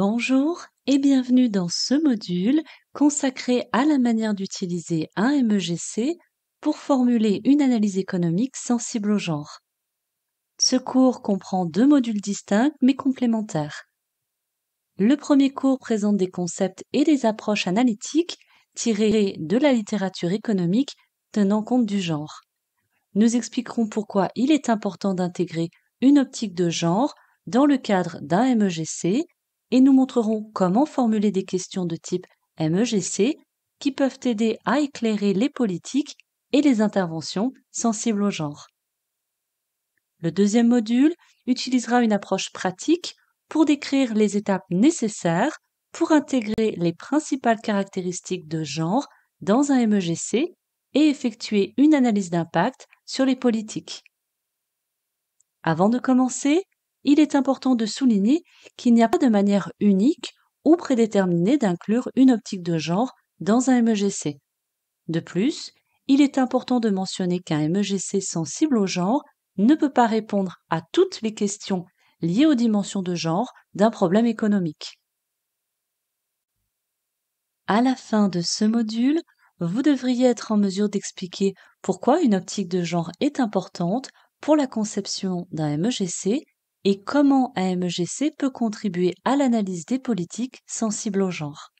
Bonjour et bienvenue dans ce module consacré à la manière d'utiliser un MEGC pour formuler une analyse économique sensible au genre. Ce cours comprend deux modules distincts mais complémentaires. Le premier cours présente des concepts et des approches analytiques tirées de la littérature économique tenant compte du genre. Nous expliquerons pourquoi il est important d'intégrer une optique de genre dans le cadre d'un MEGC et nous montrerons comment formuler des questions de type MEGC qui peuvent aider à éclairer les politiques et les interventions sensibles au genre. Le deuxième module utilisera une approche pratique pour décrire les étapes nécessaires pour intégrer les principales caractéristiques de genre dans un MEGC et effectuer une analyse d'impact sur les politiques. Avant de commencer, il est important de souligner qu'il n'y a pas de manière unique ou prédéterminée d'inclure une optique de genre dans un MEGC. De plus, il est important de mentionner qu'un MEGC sensible au genre ne peut pas répondre à toutes les questions liées aux dimensions de genre d'un problème économique. À la fin de ce module, vous devriez être en mesure d'expliquer pourquoi une optique de genre est importante pour la conception d'un MEGC et comment MEGC peut contribuer à l'analyse des politiques sensibles au genre.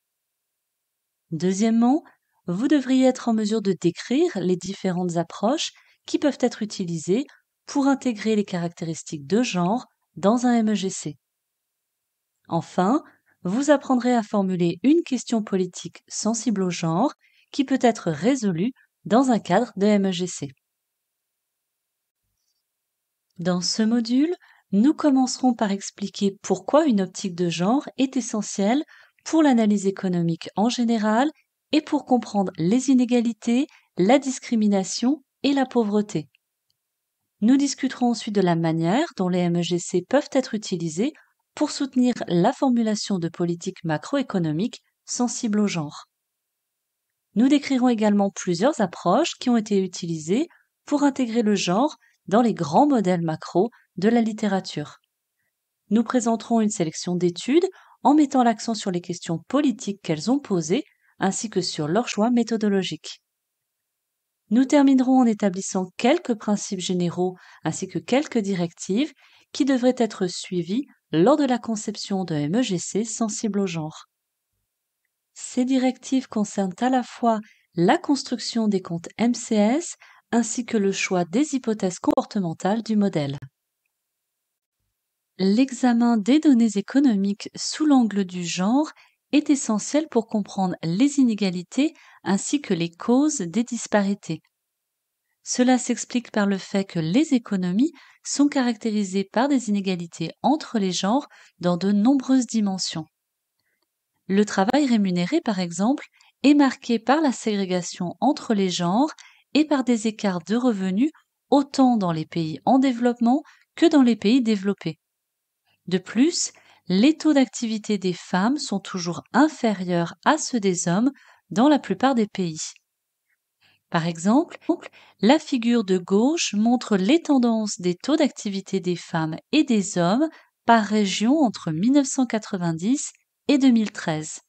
Deuxièmement, vous devriez être en mesure de décrire les différentes approches qui peuvent être utilisées pour intégrer les caractéristiques de genre dans un MEGC. Enfin, vous apprendrez à formuler une question politique sensible au genre qui peut être résolue dans un cadre de MEGC. Dans ce module, nous commencerons par expliquer pourquoi une optique de genre est essentielle pour l'analyse économique en général et pour comprendre les inégalités, la discrimination et la pauvreté. Nous discuterons ensuite de la manière dont les MEGC peuvent être utilisés pour soutenir la formulation de politiques macroéconomiques sensibles au genre. Nous décrirons également plusieurs approches qui ont été utilisées pour intégrer le genre dans les grands modèles macro de la littérature. Nous présenterons une sélection d'études en mettant l'accent sur les questions politiques qu'elles ont posées ainsi que sur leurs choix méthodologiques. Nous terminerons en établissant quelques principes généraux ainsi que quelques directives qui devraient être suivies lors de la conception de MEGC sensible au genre. Ces directives concernent à la fois la construction des comptes MCS ainsi que le choix des hypothèses comportementales du modèle. L'examen des données économiques sous l'angle du genre est essentiel pour comprendre les inégalités ainsi que les causes des disparités. Cela s'explique par le fait que les économies sont caractérisées par des inégalités entre les genres dans de nombreuses dimensions. Le travail rémunéré, par exemple, est marqué par la ségrégation entre les genres et par des écarts de revenus autant dans les pays en développement que dans les pays développés. De plus, les taux d'activité des femmes sont toujours inférieurs à ceux des hommes dans la plupart des pays. Par exemple, la figure de gauche montre les tendances des taux d'activité des femmes et des hommes par région entre 1990 et 2013.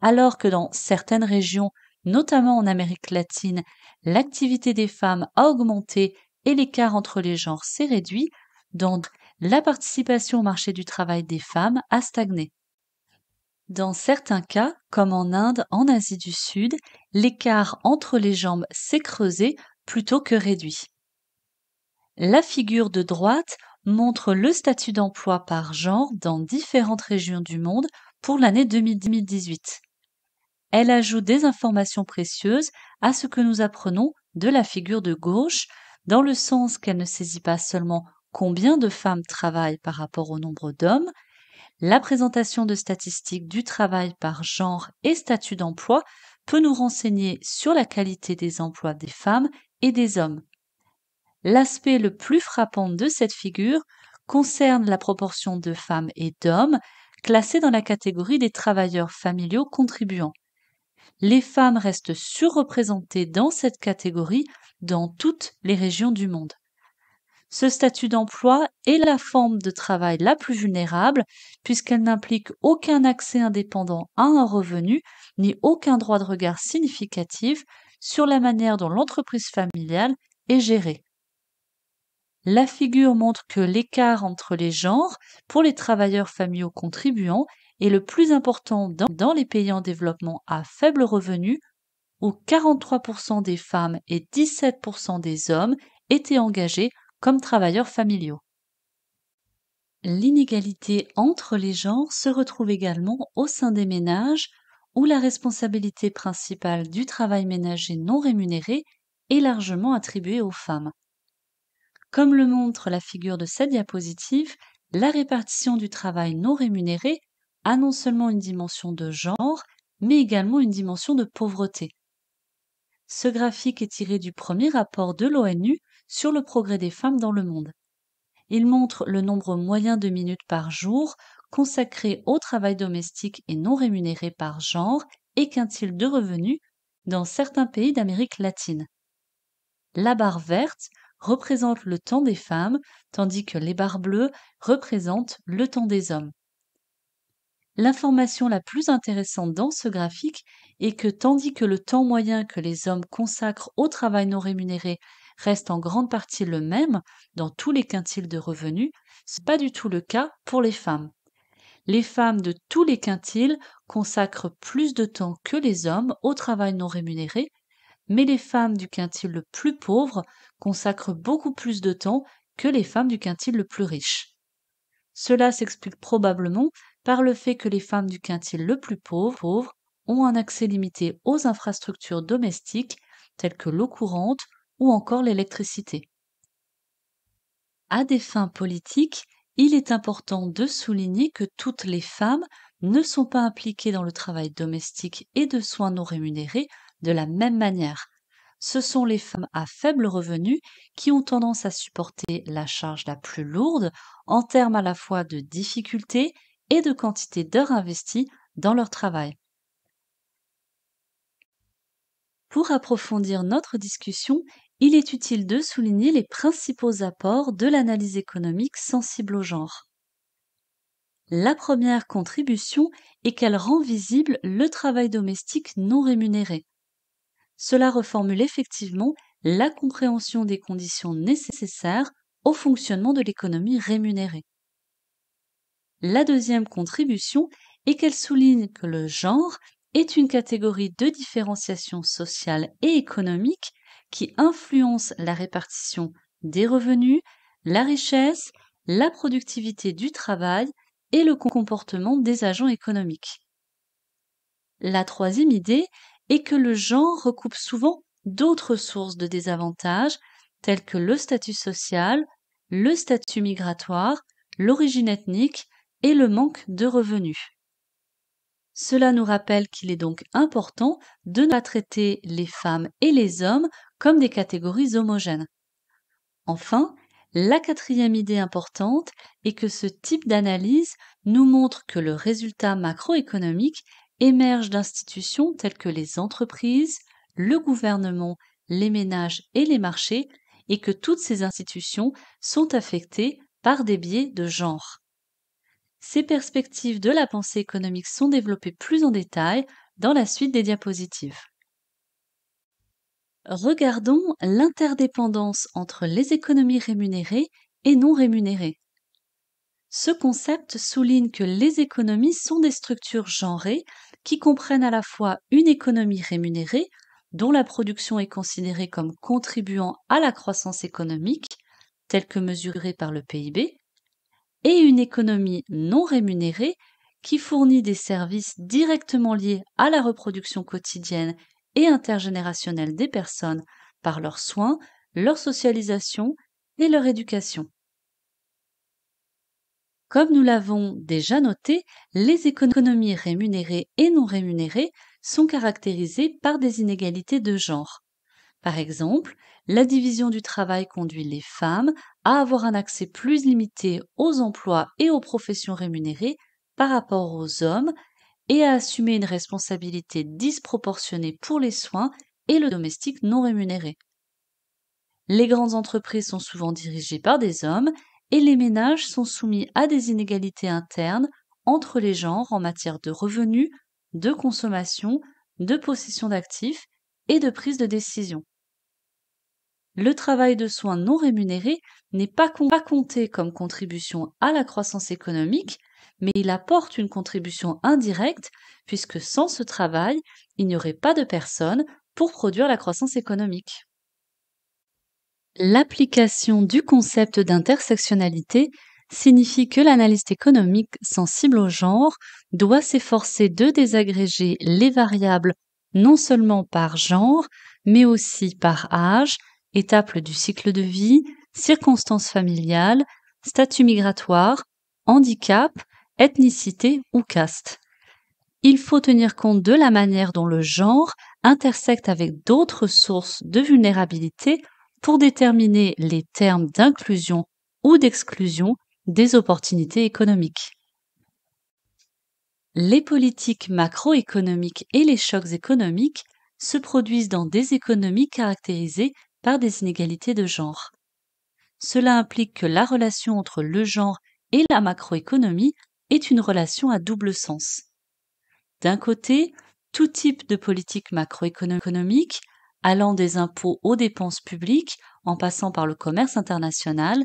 Alors que dans certaines régions, notamment en Amérique latine, l'activité des femmes a augmenté et l'écart entre les genres s'est réduit, dans la participation au marché du travail des femmes a stagné. Dans certains cas, comme en Inde, en Asie du Sud, l'écart entre les jambes s'est creusé plutôt que réduit. La figure de droite montre le statut d'emploi par genre dans différentes régions du monde pour l'année 2018. Elle ajoute des informations précieuses à ce que nous apprenons de la figure de gauche, dans le sens qu'elle ne saisit pas seulement combien de femmes travaillent par rapport au nombre d'hommes, la présentation de statistiques du travail par genre et statut d'emploi peut nous renseigner sur la qualité des emplois des femmes et des hommes. L'aspect le plus frappant de cette figure concerne la proportion de femmes et d'hommes classés dans la catégorie des travailleurs familiaux contribuants. Les femmes restent surreprésentées dans cette catégorie dans toutes les régions du monde. Ce statut d'emploi est la forme de travail la plus vulnérable puisqu'elle n'implique aucun accès indépendant à un revenu ni aucun droit de regard significatif sur la manière dont l'entreprise familiale est gérée. La figure montre que l'écart entre les genres pour les travailleurs familiaux contribuants est le plus important dans, les pays en développement à faible revenu où 43% des femmes et 17% des hommes étaient engagés comme travailleurs familiaux. L'inégalité entre les genres se retrouve également au sein des ménages, où la responsabilité principale du travail ménager non rémunéré est largement attribuée aux femmes. Comme le montre la figure de cette diapositive, la répartition du travail non rémunéré a non seulement une dimension de genre, mais également une dimension de pauvreté. Ce graphique est tiré du premier rapport de l'ONU sur le progrès des femmes dans le monde. Il montre le nombre moyen de minutes par jour consacrées au travail domestique et non rémunéré par genre et quintile de revenus dans certains pays d'Amérique latine. La barre verte représente le temps des femmes, tandis que les barres bleues représentent le temps des hommes. L'information la plus intéressante dans ce graphique est que tandis que le temps moyen que les hommes consacrent au travail non rémunéré reste en grande partie le même dans tous les quintiles de revenus, ce n'est pas du tout le cas pour les femmes. Les femmes de tous les quintiles consacrent plus de temps que les hommes au travail non rémunéré, mais les femmes du quintile le plus pauvre consacrent beaucoup plus de temps que les femmes du quintile le plus riche. Cela s'explique probablement par le fait que les femmes du quintile le plus pauvre, pauvre ont un accès limité aux infrastructures domestiques telles que l'eau courante, ou encore l'électricité. À des fins politiques, il est important de souligner que toutes les femmes ne sont pas impliquées dans le travail domestique et de soins non rémunérés de la même manière. Ce sont les femmes à faible revenu qui ont tendance à supporter la charge la plus lourde en termes à la fois de difficultés et de quantité d'heures investies dans leur travail. Pour approfondir notre discussion, il est utile de souligner les principaux apports de l'analyse économique sensible au genre. La première contribution est qu'elle rend visible le travail domestique non rémunéré. Cela reformule effectivement la compréhension des conditions nécessaires au fonctionnement de l'économie rémunérée. La deuxième contribution est qu'elle souligne que le genre est une catégorie de différenciation sociale et économique qui influencent la répartition des revenus, la richesse, la productivité du travail et le comportement des agents économiques. La troisième idée est que le genre recoupe souvent d'autres sources de désavantages telles que le statut social, le statut migratoire, l'origine ethnique et le manque de revenus. Cela nous rappelle qu'il est donc important de ne pas traiter les femmes et les hommes comme des catégories homogènes. Enfin, la quatrième idée importante est que ce type d'analyse nous montre que le résultat macroéconomique émerge d'institutions telles que les entreprises, le gouvernement, les ménages et les marchés, et que toutes ces institutions sont affectées par des biais de genre. Ces perspectives de la pensée économique sont développées plus en détail dans la suite des diapositives. Regardons l'interdépendance entre les économies rémunérées et non rémunérées. Ce concept souligne que les économies sont des structures genrées qui comprennent à la fois une économie rémunérée, dont la production est considérée comme contribuant à la croissance économique, telle que mesurée par le PIB, et une économie non rémunérée qui fournit des services directement liés à la reproduction quotidienne et intergénérationnelle des personnes par leurs soins, leur socialisation et leur éducation. Comme nous l'avons déjà noté, les économies rémunérées et non rémunérées sont caractérisées par des inégalités de genre. Par exemple, la division du travail conduit les femmes à avoir un accès plus limité aux emplois et aux professions rémunérées par rapport aux hommes et à assumer une responsabilité disproportionnée pour les soins et le domestique non rémunéré. Les grandes entreprises sont souvent dirigées par des hommes et les ménages sont soumis à des inégalités internes entre les genres en matière de revenus, de consommation, de possession d'actifs et de prise de décision. Le travail de soins non rémunéré n'est pas, compté comme contribution à la croissance économique, mais il apporte une contribution indirecte, puisque sans ce travail, il n'y aurait pas de personnes pour produire la croissance économique. L'application du concept d'intersectionnalité signifie que l'analyste économique sensible au genre doit s'efforcer de désagréger les variables non seulement par genre, mais aussi par âge, étape du cycle de vie, circonstances familiales, statut migratoire, handicap, ethnicité ou caste. Il faut tenir compte de la manière dont le genre intersecte avec d'autres sources de vulnérabilité pour déterminer les termes d'inclusion ou d'exclusion des opportunités économiques. Les politiques macroéconomiques et les chocs économiques se produisent dans des économies caractérisées par des inégalités de genre. Cela implique que la relation entre le genre et la macroéconomie est une relation à double sens. D'un côté, tout type de politique macroéconomique, allant des impôts aux dépenses publiques, en passant par le commerce international,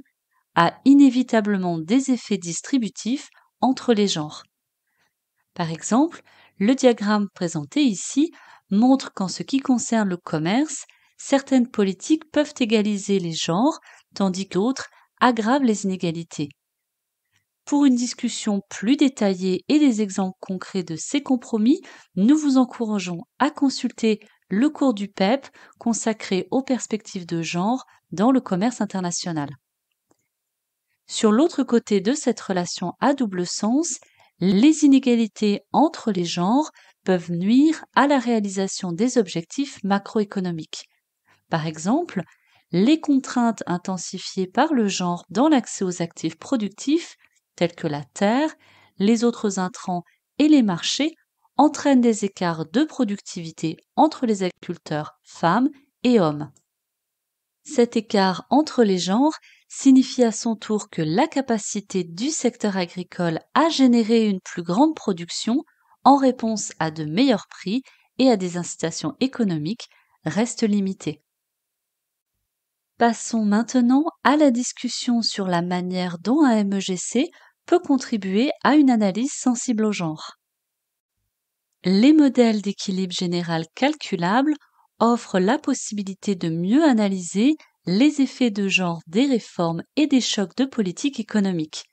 a inévitablement des effets distributifs entre les genres. Par exemple, le diagramme présenté ici montre qu'en ce qui concerne le commerce, certaines politiques peuvent égaliser les genres, tandis que d'autres aggravent les inégalités. Pour une discussion plus détaillée et des exemples concrets de ces compromis, nous vous encourageons à consulter le cours du PEP e consacré aux perspectives de genre dans le commerce international. Sur l'autre côté de cette relation à double sens, les inégalités entre les genres peuvent nuire à la réalisation des objectifs macroéconomiques. Par exemple, les contraintes intensifiées par le genre dans l'accès aux actifs productifs tels que la terre, les autres intrants et les marchés entraînent des écarts de productivité entre les agriculteurs femmes et hommes. Cet écart entre les genres signifie à son tour que la capacité du secteur agricole à générer une plus grande production en réponse à de meilleurs prix et à des incitations économiques reste limitée. Passons maintenant à la discussion sur la manière dont un MEGC peut contribuer à une analyse sensible au genre. Les modèles d'équilibre général calculables offrent la possibilité de mieux analyser les effets de genre des réformes et des chocs de politique économique.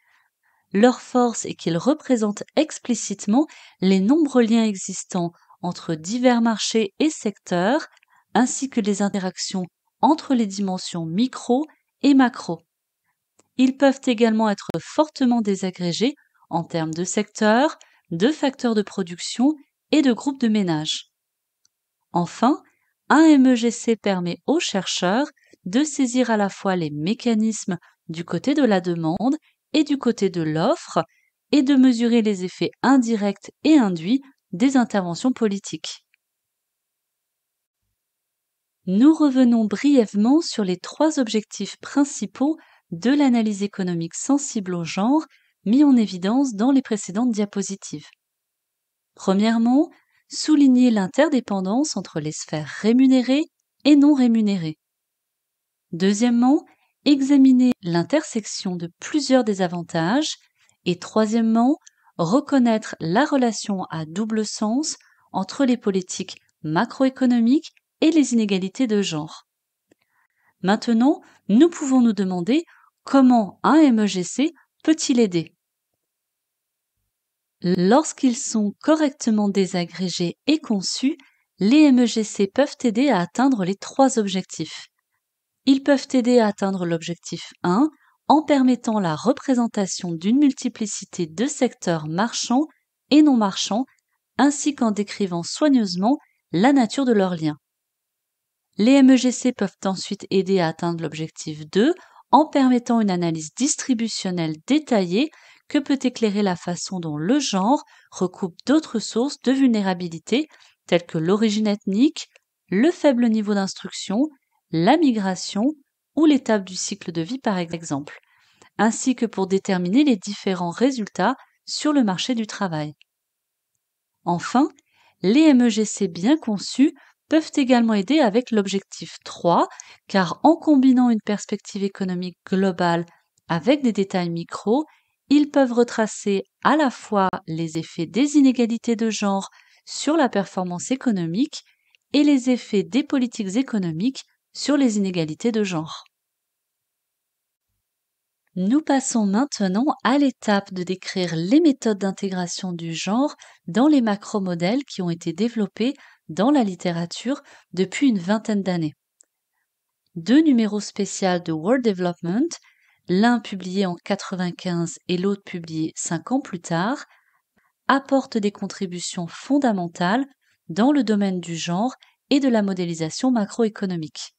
Leur force est qu'ils représentent explicitement les nombreux liens existants entre divers marchés et secteurs, ainsi que les interactions entre les dimensions micro et macro. Ils peuvent également être fortement désagrégés en termes de secteur, de facteurs de production et de groupes de ménage. Enfin, un MEGC permet aux chercheurs de saisir à la fois les mécanismes du côté de la demande et du côté de l'offre et de mesurer les effets indirects et induits des interventions politiques. Nous revenons brièvement sur les trois objectifs principaux de l'analyse économique sensible au genre mis en évidence dans les précédentes diapositives. Premièrement, souligner l'interdépendance entre les sphères rémunérées et non rémunérées. Deuxièmement, examiner l'intersection de plusieurs désavantages. Et troisièmement, reconnaître la relation à double sens entre les politiques macroéconomiques et les inégalités de genre. Maintenant, nous pouvons nous demander Comment un MEGC peut-il aider Lorsqu'ils sont correctement désagrégés et conçus, les MEGC peuvent aider à atteindre les trois objectifs. Ils peuvent aider à atteindre l'objectif 1 en permettant la représentation d'une multiplicité de secteurs marchands et non marchands, ainsi qu'en décrivant soigneusement la nature de leurs liens. Les MEGC peuvent ensuite aider à atteindre l'objectif 2 en permettant une analyse distributionnelle détaillée que peut éclairer la façon dont le genre recoupe d'autres sources de vulnérabilité telles que l'origine ethnique, le faible niveau d'instruction, la migration ou l'étape du cycle de vie par exemple, ainsi que pour déterminer les différents résultats sur le marché du travail. Enfin, les MEGC bien conçus peuvent également aider avec l'objectif 3, car en combinant une perspective économique globale avec des détails micros, ils peuvent retracer à la fois les effets des inégalités de genre sur la performance économique et les effets des politiques économiques sur les inégalités de genre. Nous passons maintenant à l'étape de décrire les méthodes d'intégration du genre dans les macro-modèles qui ont été développés dans la littérature depuis une vingtaine d'années. Deux numéros spéciaux de World Development, l'un publié en 1995 et l'autre publié cinq ans plus tard, apportent des contributions fondamentales dans le domaine du genre et de la modélisation macroéconomique.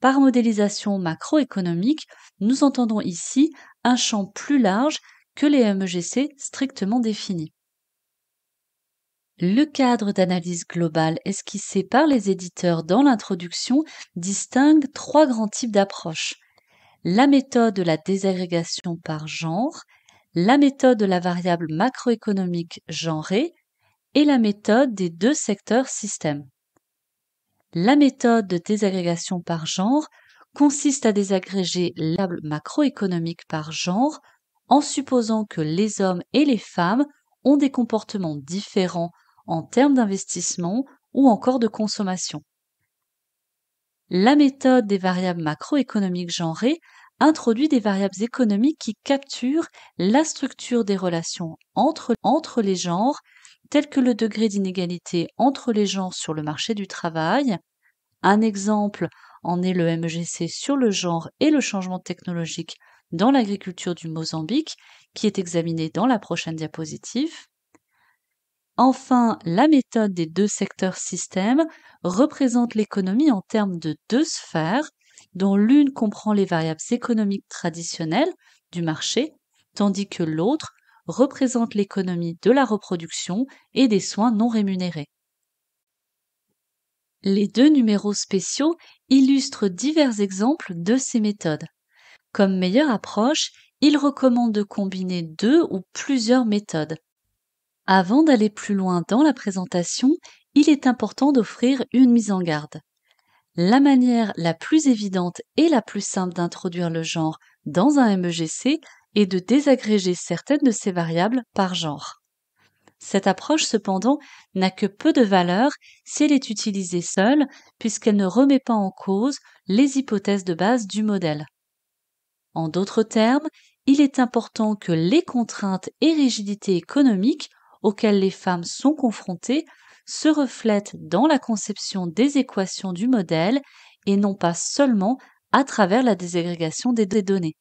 Par modélisation macroéconomique, nous entendons ici un champ plus large que les MEGC strictement définis. Le cadre d'analyse globale esquissé par les éditeurs dans l'introduction distingue trois grands types d'approches. La méthode de la désagrégation par genre, la méthode de la variable macroéconomique genrée et la méthode des deux secteurs système. La méthode de désagrégation par genre consiste à désagréger la macroéconomique par genre en supposant que les hommes et les femmes ont des comportements différents en termes d'investissement ou encore de consommation. La méthode des variables macroéconomiques genrées introduit des variables économiques qui capturent la structure des relations entre, les genres, telles que le degré d'inégalité entre les genres sur le marché du travail. Un exemple en est le MEGC sur le genre et le changement technologique dans l'agriculture du Mozambique, qui est examiné dans la prochaine diapositive. Enfin, la méthode des deux secteurs système représente l'économie en termes de deux sphères, dont l'une comprend les variables économiques traditionnelles du marché, tandis que l'autre représente l'économie de la reproduction et des soins non rémunérés. Les deux numéros spéciaux illustrent divers exemples de ces méthodes. Comme meilleure approche, il recommande de combiner deux ou plusieurs méthodes, avant d'aller plus loin dans la présentation, il est important d'offrir une mise en garde. La manière la plus évidente et la plus simple d'introduire le genre dans un MEGC est de désagréger certaines de ces variables par genre. Cette approche, cependant, n'a que peu de valeur si elle est utilisée seule, puisqu'elle ne remet pas en cause les hypothèses de base du modèle. En d'autres termes, il est important que les contraintes et rigidités économiques auxquelles les femmes sont confrontées se reflètent dans la conception des équations du modèle et non pas seulement à travers la désagrégation des données.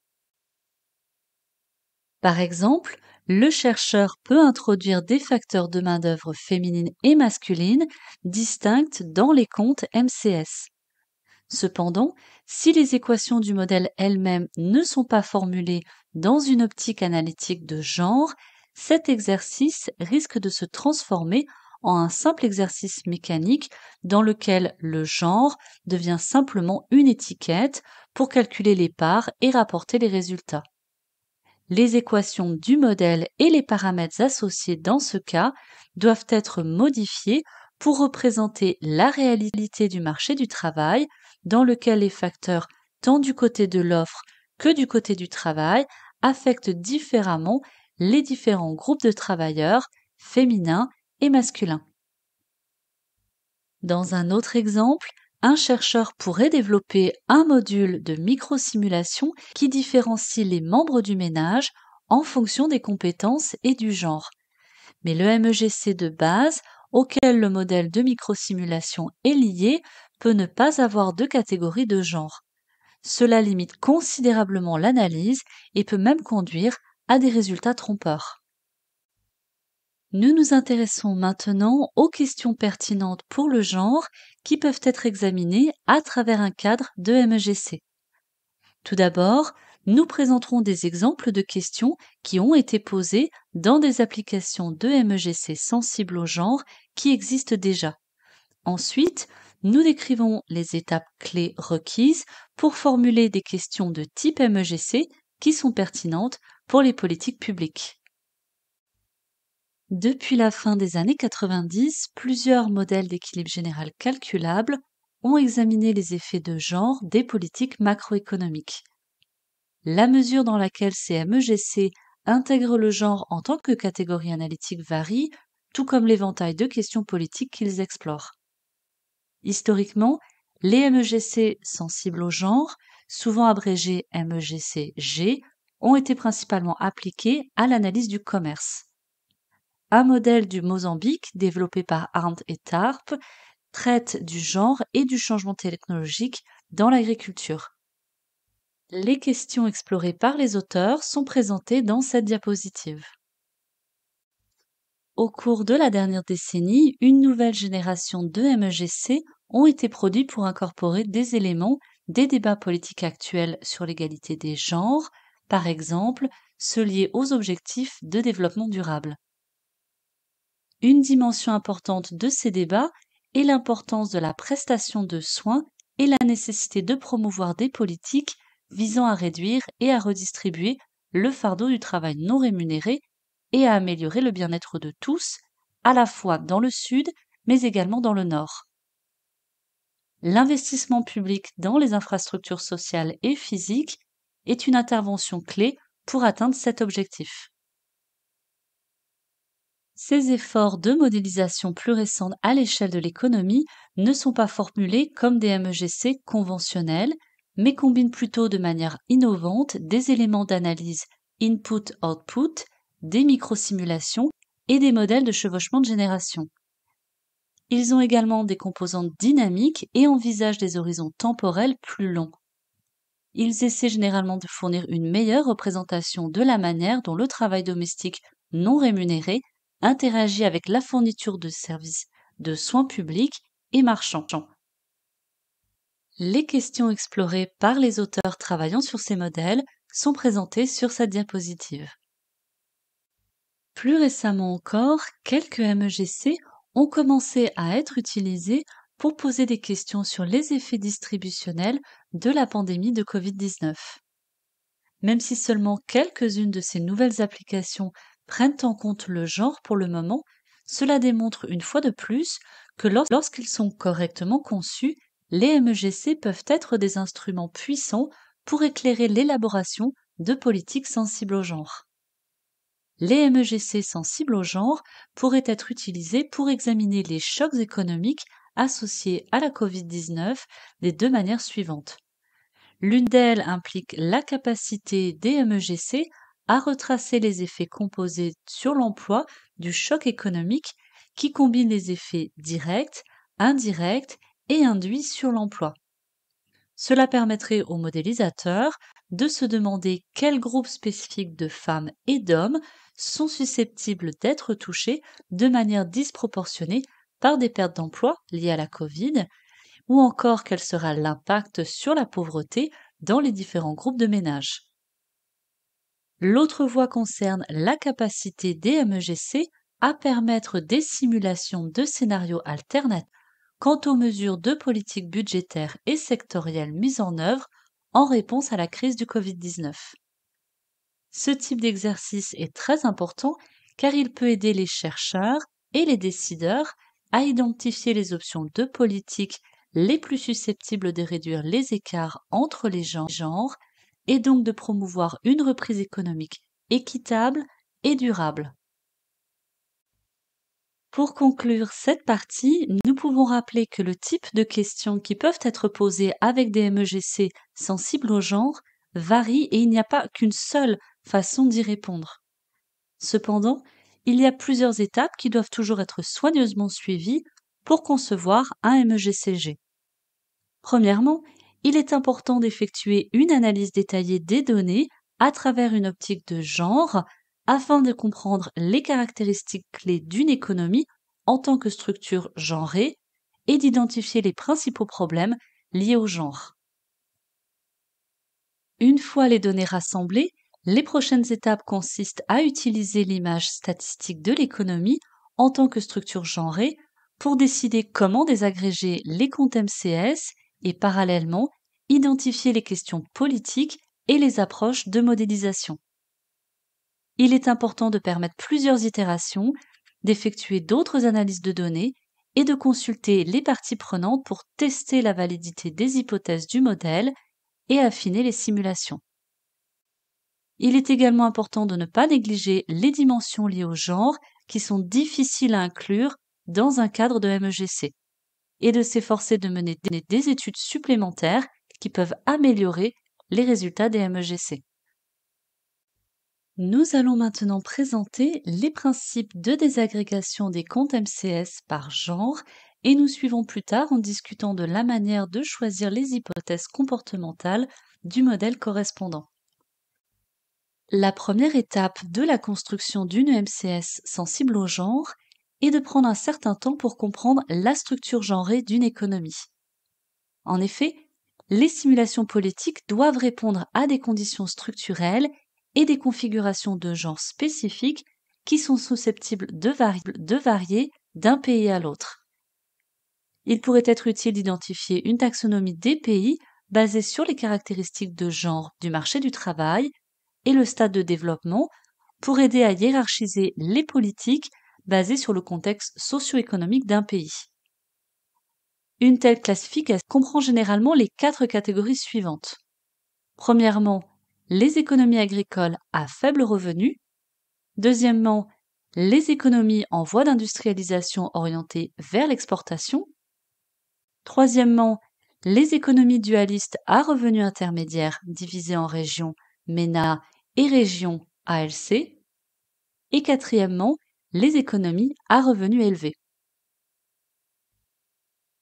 Par exemple, le chercheur peut introduire des facteurs de main-d'œuvre féminine et masculine distincts dans les comptes MCS. Cependant, si les équations du modèle elles-mêmes ne sont pas formulées dans une optique analytique de genre, cet exercice risque de se transformer en un simple exercice mécanique dans lequel le genre devient simplement une étiquette pour calculer les parts et rapporter les résultats. Les équations du modèle et les paramètres associés dans ce cas doivent être modifiés pour représenter la réalité du marché du travail dans lequel les facteurs tant du côté de l'offre que du côté du travail affectent différemment les différents groupes de travailleurs féminins et masculins. Dans un autre exemple, un chercheur pourrait développer un module de microsimulation qui différencie les membres du ménage en fonction des compétences et du genre. Mais le MEGC de base, auquel le modèle de microsimulation est lié, peut ne pas avoir de catégorie de genre. Cela limite considérablement l'analyse et peut même conduire à des résultats trompeurs. Nous nous intéressons maintenant aux questions pertinentes pour le genre qui peuvent être examinées à travers un cadre de MEGC. Tout d'abord, nous présenterons des exemples de questions qui ont été posées dans des applications de MEGC sensibles au genre qui existent déjà. Ensuite, nous décrivons les étapes clés requises pour formuler des questions de type MEGC qui sont pertinentes pour les politiques publiques. Depuis la fin des années 90, plusieurs modèles d'équilibre général calculables ont examiné les effets de genre des politiques macroéconomiques. La mesure dans laquelle ces MEGC intègrent le genre en tant que catégorie analytique varie, tout comme l'éventail de questions politiques qu'ils explorent. Historiquement, les MEGC sensibles au genre, souvent abrégés MEGCG », ont été principalement appliquées à l'analyse du commerce. Un modèle du Mozambique, développé par Arndt et Tarp, traite du genre et du changement technologique dans l'agriculture. Les questions explorées par les auteurs sont présentées dans cette diapositive. Au cours de la dernière décennie, une nouvelle génération de MEGC ont été produits pour incorporer des éléments des débats politiques actuels sur l'égalité des genres, par exemple se lier aux objectifs de développement durable. Une dimension importante de ces débats est l'importance de la prestation de soins et la nécessité de promouvoir des politiques visant à réduire et à redistribuer le fardeau du travail non rémunéré et à améliorer le bien-être de tous, à la fois dans le Sud, mais également dans le Nord. L'investissement public dans les infrastructures sociales et physiques est une intervention clé pour atteindre cet objectif. Ces efforts de modélisation plus récentes à l'échelle de l'économie ne sont pas formulés comme des MEGC conventionnels, mais combinent plutôt de manière innovante des éléments d'analyse input-output, des microsimulations et des modèles de chevauchement de génération. Ils ont également des composantes dynamiques et envisagent des horizons temporels plus longs. Ils essaient généralement de fournir une meilleure représentation de la manière dont le travail domestique non rémunéré interagit avec la fourniture de services de soins publics et marchands. Les questions explorées par les auteurs travaillant sur ces modèles sont présentées sur cette diapositive. Plus récemment encore, quelques MEGC ont commencé à être utilisés pour poser des questions sur les effets distributionnels de la pandémie de Covid-19. Même si seulement quelques-unes de ces nouvelles applications prennent en compte le genre pour le moment, cela démontre une fois de plus que lorsqu'ils sont correctement conçus, les MEGC peuvent être des instruments puissants pour éclairer l'élaboration de politiques sensibles au genre. Les MEGC sensibles au genre pourraient être utilisés pour examiner les chocs économiques associées à la COVID-19 des deux manières suivantes. L'une d'elles implique la capacité des MEGC à retracer les effets composés sur l'emploi du choc économique qui combine les effets directs, indirects et induits sur l'emploi. Cela permettrait aux modélisateurs de se demander quels groupes spécifiques de femmes et d'hommes sont susceptibles d'être touchés de manière disproportionnée par des pertes d'emploi liées à la Covid, ou encore quel sera l'impact sur la pauvreté dans les différents groupes de ménages. L'autre voie concerne la capacité des MEGC à permettre des simulations de scénarios alternatifs quant aux mesures de politique budgétaire et sectorielle mises en œuvre en réponse à la crise du Covid-19. Ce type d'exercice est très important car il peut aider les chercheurs et les décideurs à identifier les options de politique les plus susceptibles de réduire les écarts entre les genres et donc de promouvoir une reprise économique équitable et durable. Pour conclure cette partie, nous pouvons rappeler que le type de questions qui peuvent être posées avec des MEGC sensibles au genre varie et il n'y a pas qu'une seule façon d'y répondre. Cependant, il y a plusieurs étapes qui doivent toujours être soigneusement suivies pour concevoir un MEGCG. Premièrement, il est important d'effectuer une analyse détaillée des données à travers une optique de genre afin de comprendre les caractéristiques clés d'une économie en tant que structure genrée et d'identifier les principaux problèmes liés au genre. Une fois les données rassemblées, les prochaines étapes consistent à utiliser l'image statistique de l'économie en tant que structure genrée pour décider comment désagréger les comptes MCS et parallèlement identifier les questions politiques et les approches de modélisation. Il est important de permettre plusieurs itérations, d'effectuer d'autres analyses de données et de consulter les parties prenantes pour tester la validité des hypothèses du modèle et affiner les simulations. Il est également important de ne pas négliger les dimensions liées au genre qui sont difficiles à inclure dans un cadre de MEGC et de s'efforcer de mener des études supplémentaires qui peuvent améliorer les résultats des MEGC. Nous allons maintenant présenter les principes de désagrégation des comptes MCS par genre et nous suivons plus tard en discutant de la manière de choisir les hypothèses comportementales du modèle correspondant. La première étape de la construction d'une MCS sensible au genre est de prendre un certain temps pour comprendre la structure genrée d'une économie. En effet, les simulations politiques doivent répondre à des conditions structurelles et des configurations de genre spécifiques qui sont susceptibles de, de varier d'un pays à l'autre. Il pourrait être utile d'identifier une taxonomie des pays basée sur les caractéristiques de genre du marché du travail, et le stade de développement pour aider à hiérarchiser les politiques basées sur le contexte socio-économique d'un pays. Une telle classification comprend généralement les quatre catégories suivantes. Premièrement, les économies agricoles à faible revenu. Deuxièmement, les économies en voie d'industrialisation orientées vers l'exportation. Troisièmement, les économies dualistes à revenus intermédiaires divisées en régions MENA et régions ALC. Et quatrièmement, les économies à revenus élevés.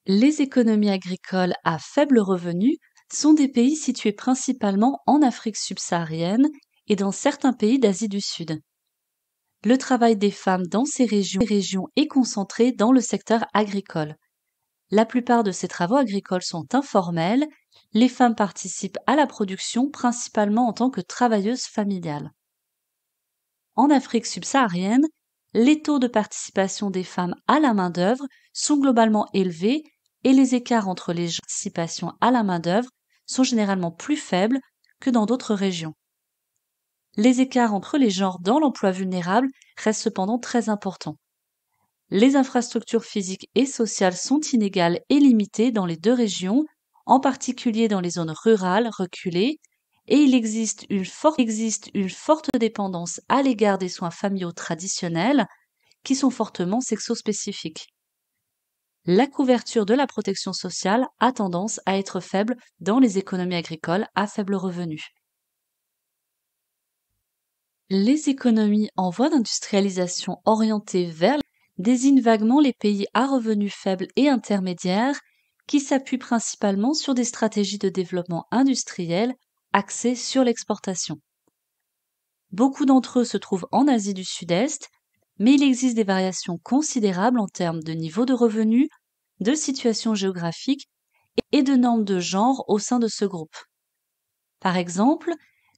Les économies agricoles à faible revenu sont des pays situés principalement en Afrique subsaharienne et dans certains pays d'Asie du Sud. Le travail des femmes dans ces régions, régions est concentré dans le secteur agricole. La plupart de ces travaux agricoles sont informels les femmes participent à la production principalement en tant que travailleuses familiales. En Afrique subsaharienne, les taux de participation des femmes à la main-d'œuvre sont globalement élevés et les écarts entre les participations à la main-d'œuvre sont généralement plus faibles que dans d'autres régions. Les écarts entre les genres dans l'emploi vulnérable restent cependant très importants. Les infrastructures physiques et sociales sont inégales et limitées dans les deux régions, en particulier dans les zones rurales reculées, et il existe une forte, dépendance à l'égard des soins familiaux traditionnels qui sont fortement sexospécifiques. La couverture de la protection sociale a tendance à être faible dans les économies agricoles à faible revenu. Les économies en voie d'industrialisation orientées vers désignent vaguement les pays à revenus faibles et intermédiaires qui s'appuie principalement sur des stratégies de développement industriel axées sur l'exportation. Beaucoup d'entre eux se trouvent en Asie du Sud-Est, mais il existe des variations considérables en termes de niveau de revenus, de situation géographique et de normes de genre au sein de ce groupe. Par exemple,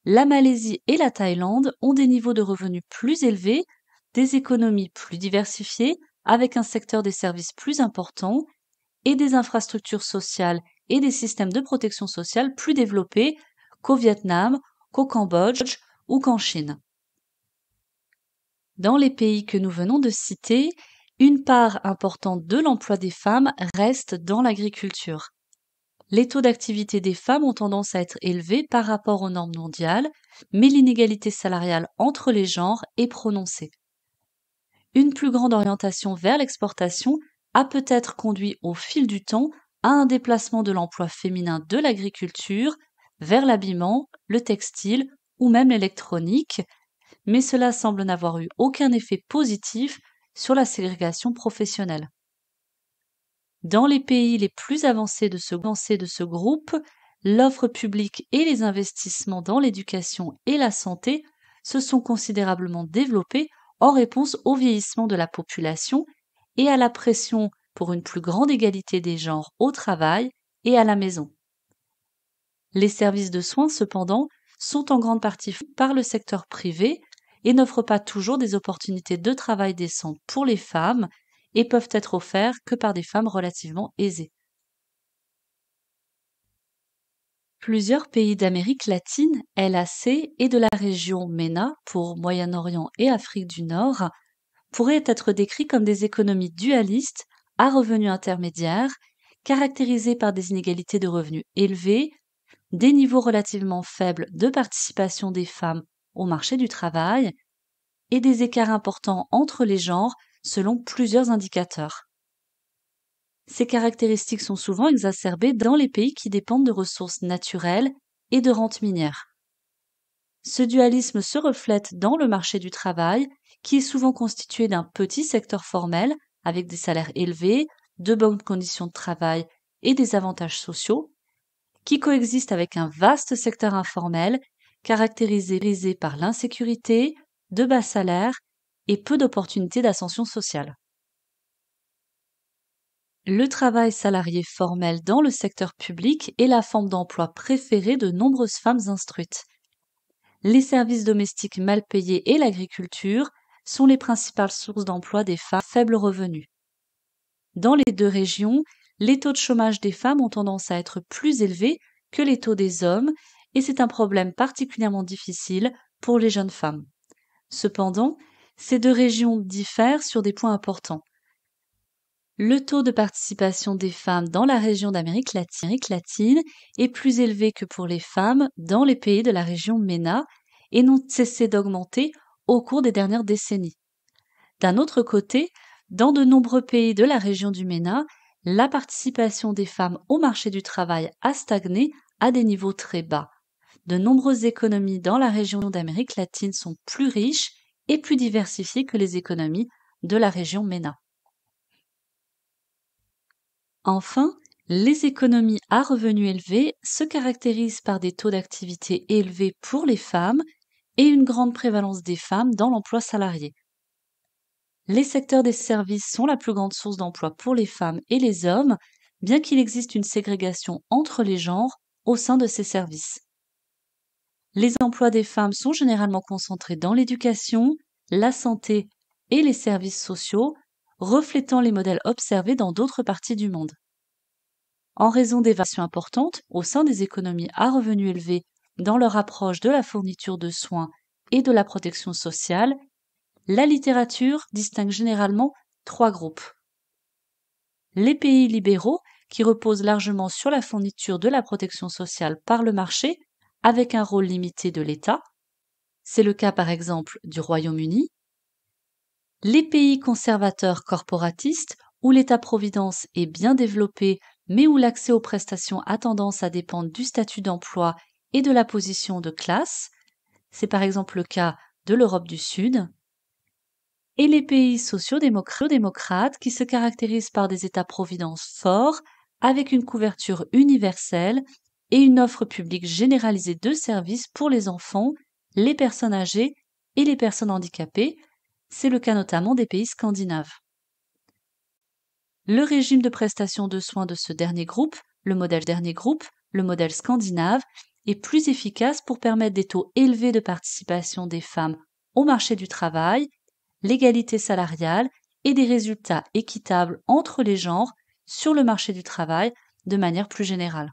la Malaisie et la Thaïlande ont des niveaux de revenus plus élevés, des économies plus diversifiées, avec un secteur des services plus important et des infrastructures sociales et des systèmes de protection sociale plus développés qu'au Vietnam, qu'au Cambodge ou qu'en Chine. Dans les pays que nous venons de citer, une part importante de l'emploi des femmes reste dans l'agriculture. Les taux d'activité des femmes ont tendance à être élevés par rapport aux normes mondiales, mais l'inégalité salariale entre les genres est prononcée. Une plus grande orientation vers l'exportation a peut-être conduit au fil du temps à un déplacement de l'emploi féminin de l'agriculture vers l'habillement, le textile ou même l'électronique, mais cela semble n'avoir eu aucun effet positif sur la ségrégation professionnelle. Dans les pays les plus avancés de ce, de ce groupe, l'offre publique et les investissements dans l'éducation et la santé se sont considérablement développés en réponse au vieillissement de la population et à la pression pour une plus grande égalité des genres au travail et à la maison. Les services de soins, cependant, sont en grande partie par le secteur privé et n'offrent pas toujours des opportunités de travail décentes pour les femmes et peuvent être offerts que par des femmes relativement aisées. Plusieurs pays d'Amérique latine, LAC, et de la région MENA pour Moyen-Orient et Afrique du Nord pourraient être décrits comme des économies dualistes à revenus intermédiaires, caractérisées par des inégalités de revenus élevées, des niveaux relativement faibles de participation des femmes au marché du travail et des écarts importants entre les genres selon plusieurs indicateurs. Ces caractéristiques sont souvent exacerbées dans les pays qui dépendent de ressources naturelles et de rentes minières. Ce dualisme se reflète dans le marché du travail, qui est souvent constitué d'un petit secteur formel, avec des salaires élevés, de bonnes conditions de travail et des avantages sociaux, qui coexiste avec un vaste secteur informel, caractérisé par l'insécurité, de bas salaires et peu d'opportunités d'ascension sociale. Le travail salarié formel dans le secteur public est la forme d'emploi préférée de nombreuses femmes instruites les services domestiques mal payés et l'agriculture sont les principales sources d'emploi des femmes à revenus. Dans les deux régions, les taux de chômage des femmes ont tendance à être plus élevés que les taux des hommes, et c'est un problème particulièrement difficile pour les jeunes femmes. Cependant, ces deux régions diffèrent sur des points importants le taux de participation des femmes dans la région d'Amérique latine est plus élevé que pour les femmes dans les pays de la région MENA et n'ont cessé d'augmenter au cours des dernières décennies. D'un autre côté, dans de nombreux pays de la région du MENA, la participation des femmes au marché du travail a stagné à des niveaux très bas. De nombreuses économies dans la région d'Amérique latine sont plus riches et plus diversifiées que les économies de la région MENA. Enfin, les économies à revenus élevés se caractérisent par des taux d'activité élevés pour les femmes et une grande prévalence des femmes dans l'emploi salarié. Les secteurs des services sont la plus grande source d'emploi pour les femmes et les hommes, bien qu'il existe une ségrégation entre les genres au sein de ces services. Les emplois des femmes sont généralement concentrés dans l'éducation, la santé et les services sociaux, reflétant les modèles observés dans d'autres parties du monde. En raison des variations importantes au sein des économies à revenus élevés dans leur approche de la fourniture de soins et de la protection sociale, la littérature distingue généralement trois groupes. Les pays libéraux, qui reposent largement sur la fourniture de la protection sociale par le marché, avec un rôle limité de l'État. C'est le cas par exemple du Royaume-Uni, les pays conservateurs corporatistes, où l'État-providence est bien développé, mais où l'accès aux prestations a tendance à dépendre du statut d'emploi et de la position de classe, c'est par exemple le cas de l'Europe du Sud, et les pays sociodémocrates qui se caractérisent par des États-providence forts, avec une couverture universelle et une offre publique généralisée de services pour les enfants, les personnes âgées et les personnes handicapées, c'est le cas notamment des pays scandinaves. Le régime de prestation de soins de ce dernier groupe, le modèle dernier groupe, le modèle scandinave, est plus efficace pour permettre des taux élevés de participation des femmes au marché du travail, l'égalité salariale et des résultats équitables entre les genres sur le marché du travail de manière plus générale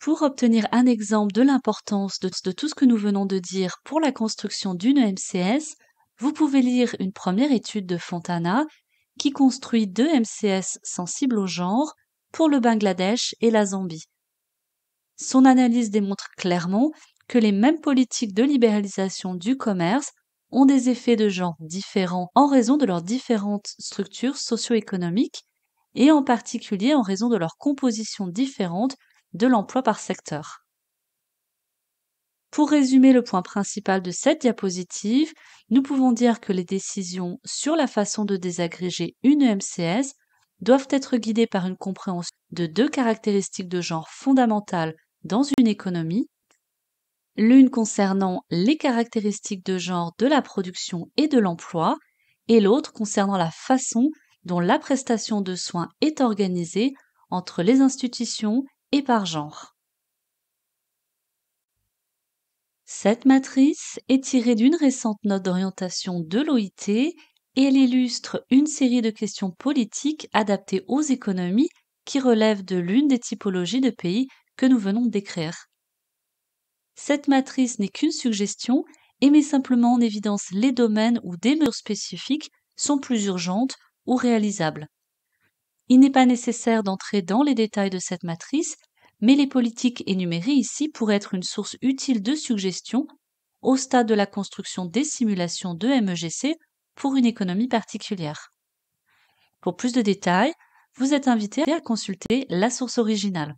pour obtenir un exemple de l'importance de, tout ce que nous venons de dire pour la construction d'une MCS, vous pouvez lire une première étude de Fontana qui construit deux MCS sensibles au genre pour le Bangladesh et la Zambie. Son analyse démontre clairement que les mêmes politiques de libéralisation du commerce ont des effets de genre différents en raison de leurs différentes structures socio-économiques et en particulier en raison de leur composition différente de l'emploi par secteur. Pour résumer le point principal de cette diapositive, nous pouvons dire que les décisions sur la façon de désagréger une EMCS doivent être guidées par une compréhension de deux caractéristiques de genre fondamentales dans une économie, l'une concernant les caractéristiques de genre de la production et de l'emploi, et l'autre concernant la façon dont la prestation de soins est organisée entre les institutions et par genre. Cette matrice est tirée d'une récente note d'orientation de l'OIT et elle illustre une série de questions politiques adaptées aux économies qui relèvent de l'une des typologies de pays que nous venons d'écrire. Cette matrice n'est qu'une suggestion et met simplement en évidence les domaines où des mesures spécifiques sont plus urgentes ou réalisables. Il n'est pas nécessaire d'entrer dans les détails de cette matrice, mais les politiques énumérées ici pourraient être une source utile de suggestions au stade de la construction des simulations de MEGC pour une économie particulière. Pour plus de détails, vous êtes invité à consulter la source originale.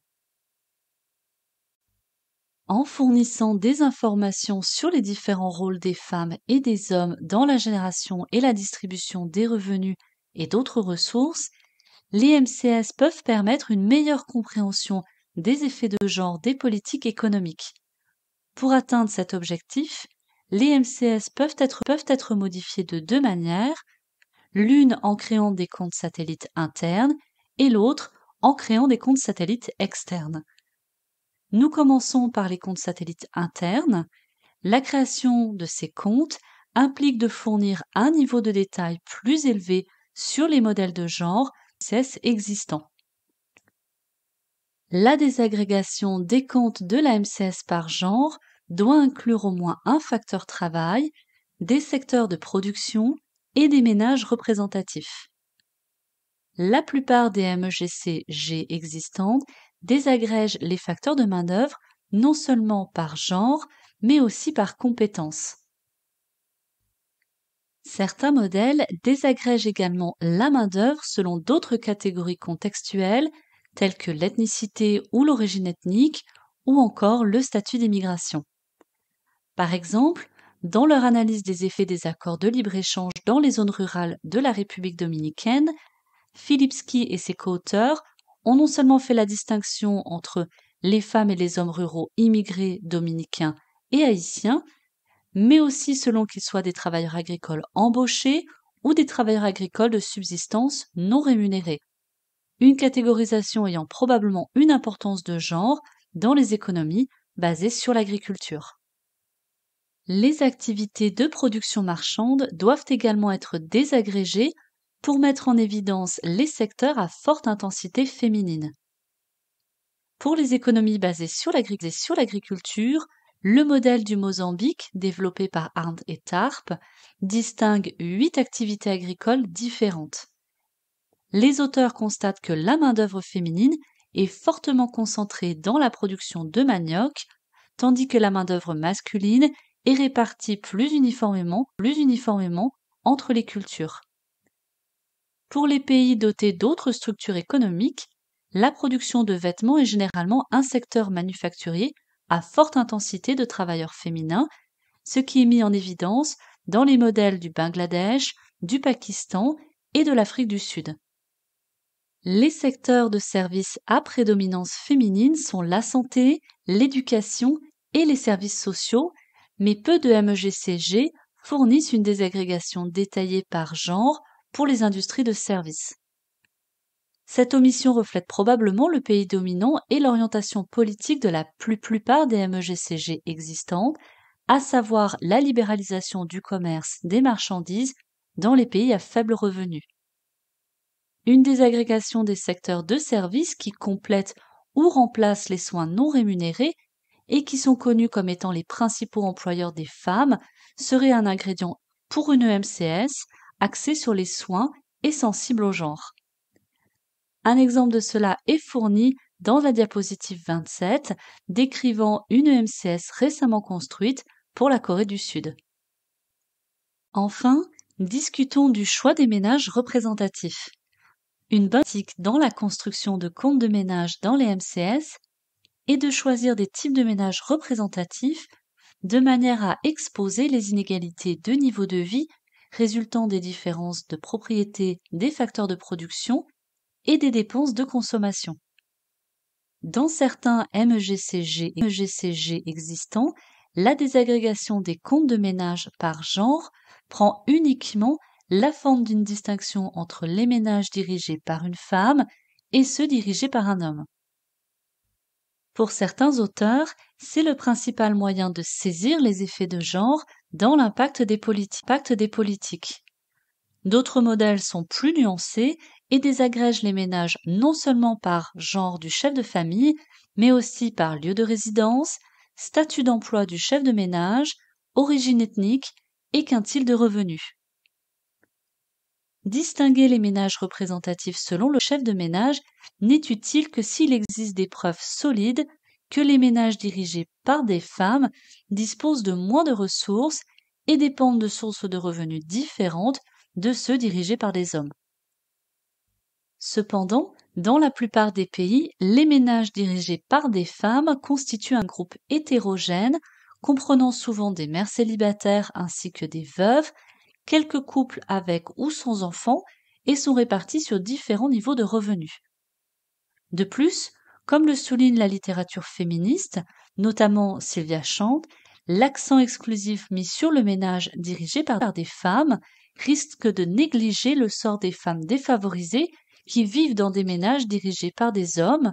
En fournissant des informations sur les différents rôles des femmes et des hommes dans la génération et la distribution des revenus et d'autres ressources, les MCS peuvent permettre une meilleure compréhension des effets de genre des politiques économiques. Pour atteindre cet objectif, les MCS peuvent être, peuvent être modifiés de deux manières, l'une en créant des comptes satellites internes et l'autre en créant des comptes satellites externes. Nous commençons par les comptes satellites internes. La création de ces comptes implique de fournir un niveau de détail plus élevé sur les modèles de genre la désagrégation des comptes de la MCS par genre doit inclure au moins un facteur travail, des secteurs de production et des ménages représentatifs. La plupart des MEGCG existantes désagrègent les facteurs de main-d'œuvre non seulement par genre, mais aussi par compétence. Certains modèles désagrègent également la main-d'œuvre selon d'autres catégories contextuelles, telles que l'ethnicité ou l'origine ethnique, ou encore le statut d'immigration. Par exemple, dans leur analyse des effets des accords de libre-échange dans les zones rurales de la République dominicaine, Philipski et ses co-auteurs ont non seulement fait la distinction entre les femmes et les hommes ruraux immigrés dominicains et haïtiens, mais aussi selon qu'ils soient des travailleurs agricoles embauchés ou des travailleurs agricoles de subsistance non rémunérés. Une catégorisation ayant probablement une importance de genre dans les économies basées sur l'agriculture. Les activités de production marchande doivent également être désagrégées pour mettre en évidence les secteurs à forte intensité féminine. Pour les économies basées sur l'agriculture, le modèle du Mozambique, développé par Arndt et Tarp, distingue huit activités agricoles différentes. Les auteurs constatent que la main-d'œuvre féminine est fortement concentrée dans la production de manioc, tandis que la main-d'œuvre masculine est répartie plus uniformément, plus uniformément entre les cultures. Pour les pays dotés d'autres structures économiques, la production de vêtements est généralement un secteur manufacturier à forte intensité de travailleurs féminins, ce qui est mis en évidence dans les modèles du Bangladesh, du Pakistan et de l'Afrique du Sud. Les secteurs de services à prédominance féminine sont la santé, l'éducation et les services sociaux, mais peu de MEGCG fournissent une désagrégation détaillée par genre pour les industries de services. Cette omission reflète probablement le pays dominant et l'orientation politique de la plus plupart des MEGCG existantes, à savoir la libéralisation du commerce des marchandises dans les pays à faible revenu. Une désagrégation des secteurs de services qui complètent ou remplacent les soins non rémunérés et qui sont connus comme étant les principaux employeurs des femmes serait un ingrédient pour une EMCS axée sur les soins et sensible au genre. Un exemple de cela est fourni dans la diapositive 27 décrivant une e MCS récemment construite pour la Corée du Sud. Enfin, discutons du choix des ménages représentatifs. Une bonne pratique dans la construction de comptes de ménage dans les e MCS est de choisir des types de ménages représentatifs de manière à exposer les inégalités de niveau de vie résultant des différences de propriété des facteurs de production et des dépenses de consommation. Dans certains MEGCG, MEGCG existants, la désagrégation des comptes de ménage par genre prend uniquement la forme d'une distinction entre les ménages dirigés par une femme et ceux dirigés par un homme. Pour certains auteurs, c'est le principal moyen de saisir les effets de genre dans l'impact des politiques. D'autres modèles sont plus nuancés et désagrège les ménages non seulement par genre du chef de famille, mais aussi par lieu de résidence, statut d'emploi du chef de ménage, origine ethnique et quintile de revenus. Distinguer les ménages représentatifs selon le chef de ménage n'est utile que s'il existe des preuves solides que les ménages dirigés par des femmes disposent de moins de ressources et dépendent de sources de revenus différentes de ceux dirigés par des hommes. Cependant, dans la plupart des pays, les ménages dirigés par des femmes constituent un groupe hétérogène, comprenant souvent des mères célibataires ainsi que des veuves, quelques couples avec ou sans enfants, et sont répartis sur différents niveaux de revenus. De plus, comme le souligne la littérature féministe, notamment Sylvia Chant, l'accent exclusif mis sur le ménage dirigé par des femmes risque de négliger le sort des femmes défavorisées qui vivent dans des ménages dirigés par des hommes.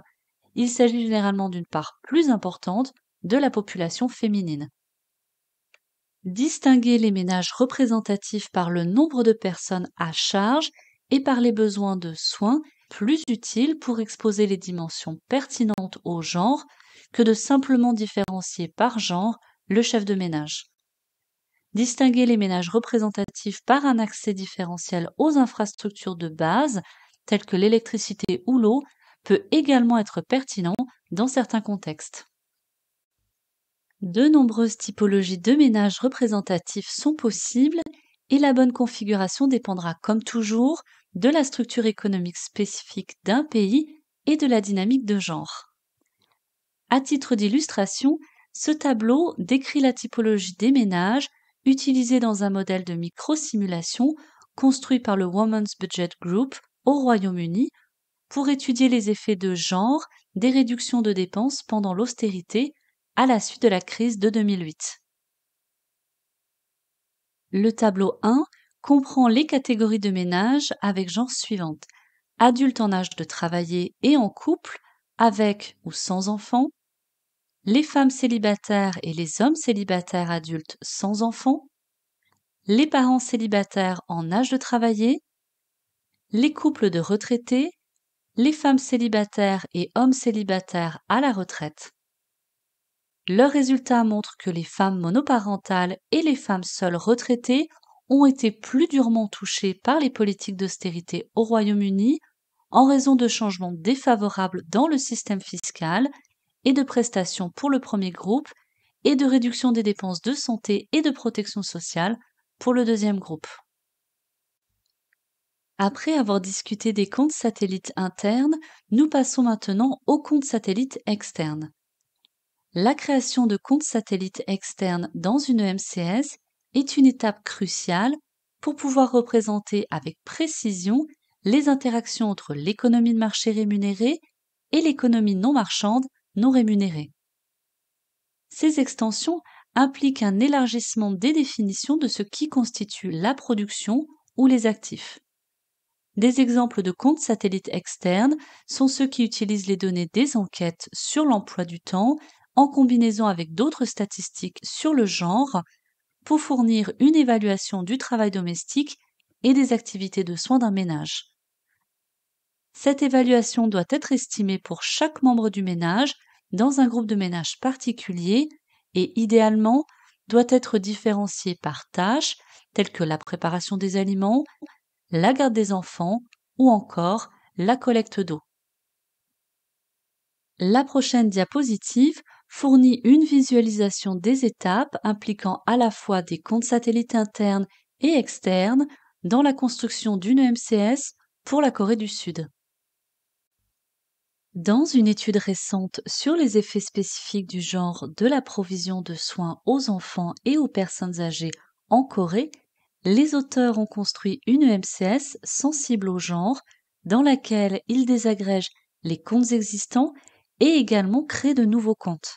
Il s'agit généralement d'une part plus importante de la population féminine. Distinguer les ménages représentatifs par le nombre de personnes à charge et par les besoins de soins plus utiles pour exposer les dimensions pertinentes au genre que de simplement différencier par genre le chef de ménage. Distinguer les ménages représentatifs par un accès différentiel aux infrastructures de base tels que l'électricité ou l'eau, peut également être pertinent dans certains contextes. De nombreuses typologies de ménages représentatifs sont possibles et la bonne configuration dépendra comme toujours de la structure économique spécifique d'un pays et de la dynamique de genre. À titre d'illustration, ce tableau décrit la typologie des ménages utilisée dans un modèle de micro-simulation construit par le Women's Budget Group au Royaume-Uni pour étudier les effets de genre des réductions de dépenses pendant l'austérité à la suite de la crise de 2008. Le tableau 1 comprend les catégories de ménages avec genre suivantes. Adultes en âge de travailler et en couple, avec ou sans enfants, les femmes célibataires et les hommes célibataires adultes sans enfants, les parents célibataires en âge de travailler, les couples de retraités, les femmes célibataires et hommes célibataires à la retraite. Leurs résultats montrent que les femmes monoparentales et les femmes seules retraitées ont été plus durement touchées par les politiques d'austérité au Royaume-Uni en raison de changements défavorables dans le système fiscal et de prestations pour le premier groupe et de réduction des dépenses de santé et de protection sociale pour le deuxième groupe. Après avoir discuté des comptes satellites internes, nous passons maintenant aux comptes satellites externes. La création de comptes satellites externes dans une MCS est une étape cruciale pour pouvoir représenter avec précision les interactions entre l'économie de marché rémunérée et l'économie non marchande non rémunérée. Ces extensions impliquent un élargissement des définitions de ce qui constitue la production ou les actifs. Des exemples de comptes satellites externes sont ceux qui utilisent les données des enquêtes sur l'emploi du temps en combinaison avec d'autres statistiques sur le genre pour fournir une évaluation du travail domestique et des activités de soins d'un ménage. Cette évaluation doit être estimée pour chaque membre du ménage dans un groupe de ménage particulier et idéalement doit être différenciée par tâches telles que la préparation des aliments, la garde des enfants ou encore la collecte d'eau. La prochaine diapositive fournit une visualisation des étapes impliquant à la fois des comptes satellites internes et externes dans la construction d'une e MCS pour la Corée du Sud. Dans une étude récente sur les effets spécifiques du genre de la provision de soins aux enfants et aux personnes âgées en Corée les auteurs ont construit une EMCS sensible au genre, dans laquelle ils désagrègent les comptes existants et également créent de nouveaux comptes.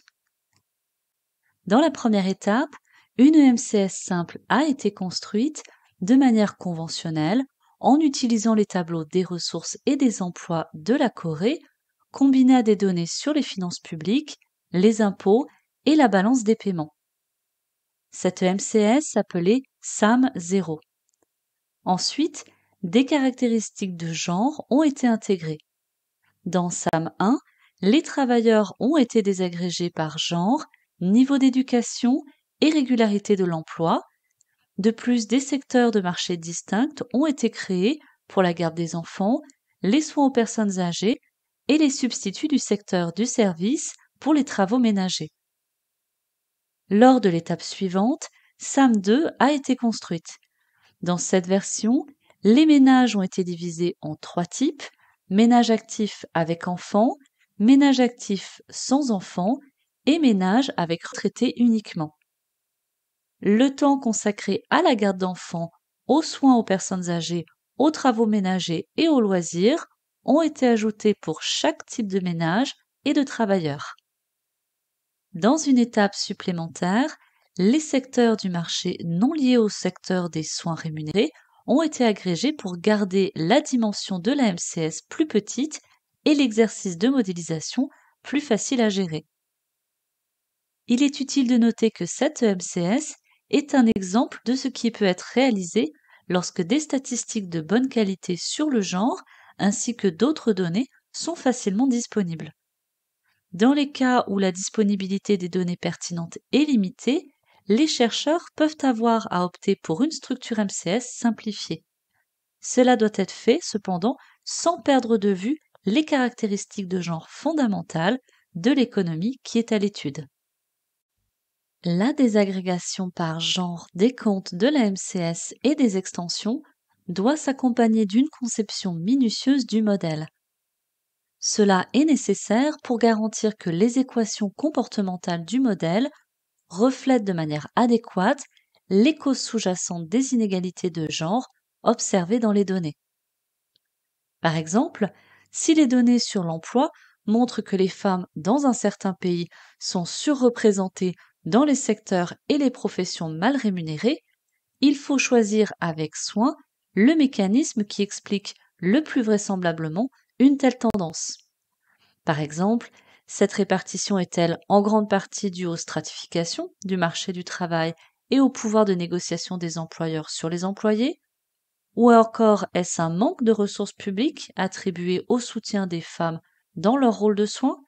Dans la première étape, une EMCS simple a été construite de manière conventionnelle en utilisant les tableaux des ressources et des emplois de la Corée, combinés à des données sur les finances publiques, les impôts et la balance des paiements. Cette EMCS, appelée SAM 0. Ensuite, des caractéristiques de genre ont été intégrées. Dans SAM 1, les travailleurs ont été désagrégés par genre, niveau d'éducation et régularité de l'emploi. De plus, des secteurs de marché distincts ont été créés pour la garde des enfants, les soins aux personnes âgées et les substituts du secteur du service pour les travaux ménagers. Lors de l'étape suivante, Sam 2 a été construite. Dans cette version, les ménages ont été divisés en trois types, ménage actif avec enfants, ménage actif sans enfants et ménage avec retraité uniquement. Le temps consacré à la garde d'enfants, aux soins aux personnes âgées, aux travaux ménagers et aux loisirs ont été ajoutés pour chaque type de ménage et de travailleurs. Dans une étape supplémentaire, les secteurs du marché non liés au secteur des soins rémunérés ont été agrégés pour garder la dimension de la MCS plus petite et l'exercice de modélisation plus facile à gérer. Il est utile de noter que cette MCS est un exemple de ce qui peut être réalisé lorsque des statistiques de bonne qualité sur le genre ainsi que d'autres données sont facilement disponibles. Dans les cas où la disponibilité des données pertinentes est limitée, les chercheurs peuvent avoir à opter pour une structure MCS simplifiée. Cela doit être fait, cependant, sans perdre de vue les caractéristiques de genre fondamentales de l'économie qui est à l'étude. La désagrégation par genre des comptes de la MCS et des extensions doit s'accompagner d'une conception minutieuse du modèle. Cela est nécessaire pour garantir que les équations comportementales du modèle reflète de manière adéquate les causes sous-jacentes des inégalités de genre observées dans les données. Par exemple, si les données sur l'emploi montrent que les femmes dans un certain pays sont surreprésentées dans les secteurs et les professions mal rémunérées, il faut choisir avec soin le mécanisme qui explique le plus vraisemblablement une telle tendance. Par exemple, cette répartition est-elle en grande partie due aux stratifications du marché du travail et au pouvoir de négociation des employeurs sur les employés Ou encore est-ce un manque de ressources publiques attribuées au soutien des femmes dans leur rôle de soins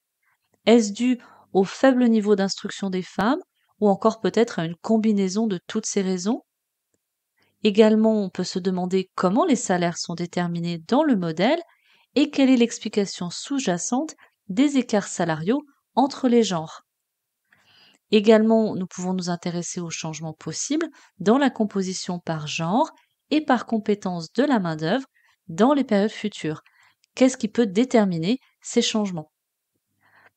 Est-ce dû au faible niveau d'instruction des femmes ou encore peut-être à une combinaison de toutes ces raisons Également, on peut se demander comment les salaires sont déterminés dans le modèle et quelle est l'explication sous-jacente des écarts salariaux entre les genres. Également, nous pouvons nous intéresser aux changements possibles dans la composition par genre et par compétence de la main-d'œuvre dans les périodes futures. Qu'est-ce qui peut déterminer ces changements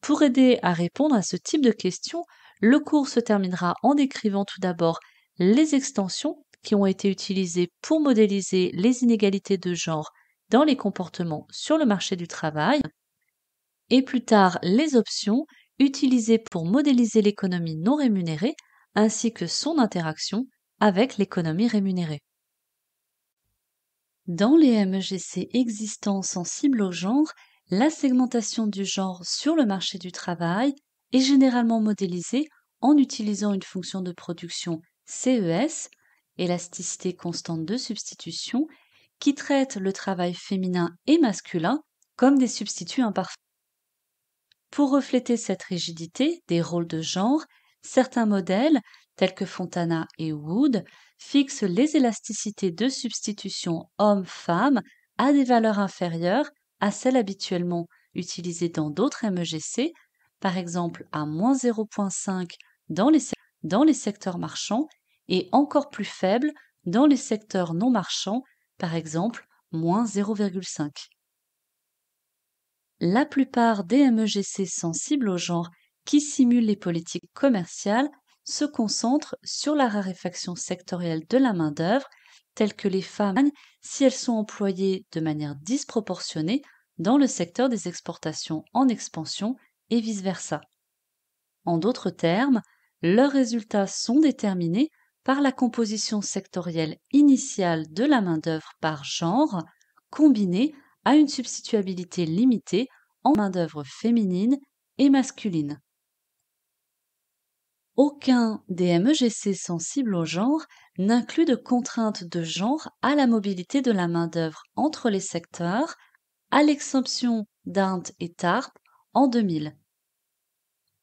Pour aider à répondre à ce type de questions, le cours se terminera en décrivant tout d'abord les extensions qui ont été utilisées pour modéliser les inégalités de genre dans les comportements sur le marché du travail, et plus tard les options utilisées pour modéliser l'économie non rémunérée ainsi que son interaction avec l'économie rémunérée. Dans les MEGC existants sensibles au genre, la segmentation du genre sur le marché du travail est généralement modélisée en utilisant une fonction de production CES, élasticité constante de substitution, qui traite le travail féminin et masculin comme des substituts imparfaits. Pour refléter cette rigidité des rôles de genre, certains modèles, tels que Fontana et Wood, fixent les élasticités de substitution homme-femme à des valeurs inférieures à celles habituellement utilisées dans d'autres MEGC, par exemple à moins 0,5 dans les, secteurs marchands et encore plus faibles dans les secteurs non marchands, par exemple moins 0,5 la plupart des MEGC sensibles au genre qui simulent les politiques commerciales se concentrent sur la raréfaction sectorielle de la main-d'œuvre, telle que les femmes, si elles sont employées de manière disproportionnée dans le secteur des exportations en expansion et vice-versa. En d'autres termes, leurs résultats sont déterminés par la composition sectorielle initiale de la main-d'œuvre par genre, combinée à une substituabilité limitée en main-d'œuvre féminine et masculine. Aucun des MEGC sensibles au genre n'inclut de contraintes de genre à la mobilité de la main-d'œuvre entre les secteurs, à l'exception d'Inde et TARP en 2000.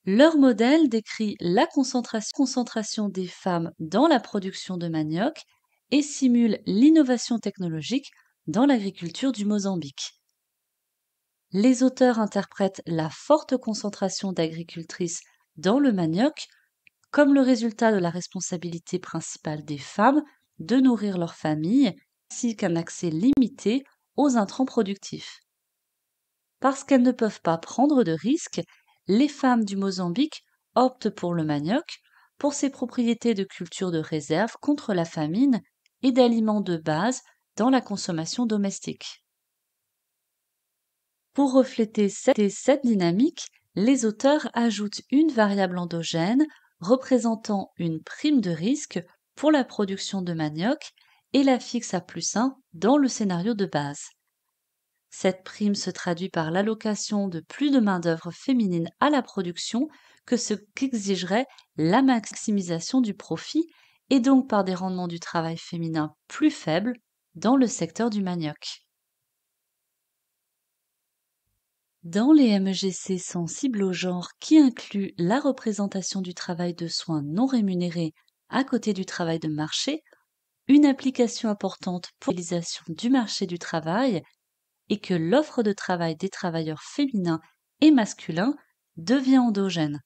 Leur modèle décrit la concentration des femmes dans la production de manioc et simule l'innovation technologique dans l'agriculture du Mozambique. Les auteurs interprètent la forte concentration d'agricultrices dans le manioc comme le résultat de la responsabilité principale des femmes de nourrir leur famille, ainsi qu'un accès limité aux intrants productifs. Parce qu'elles ne peuvent pas prendre de risques, les femmes du Mozambique optent pour le manioc, pour ses propriétés de culture de réserve contre la famine et d'aliments de base dans la consommation domestique. Pour refléter cette, cette dynamique, les auteurs ajoutent une variable endogène représentant une prime de risque pour la production de manioc et la fixe à plus 1 dans le scénario de base. Cette prime se traduit par l'allocation de plus de main-d'œuvre féminine à la production que ce qu'exigerait la maximisation du profit et donc par des rendements du travail féminin plus faibles dans le secteur du manioc. Dans les MGC sensibles au genre qui incluent la représentation du travail de soins non rémunéré à côté du travail de marché, une application importante pour l'utilisation du marché du travail est que l'offre de travail des travailleurs féminins et masculins devient endogène.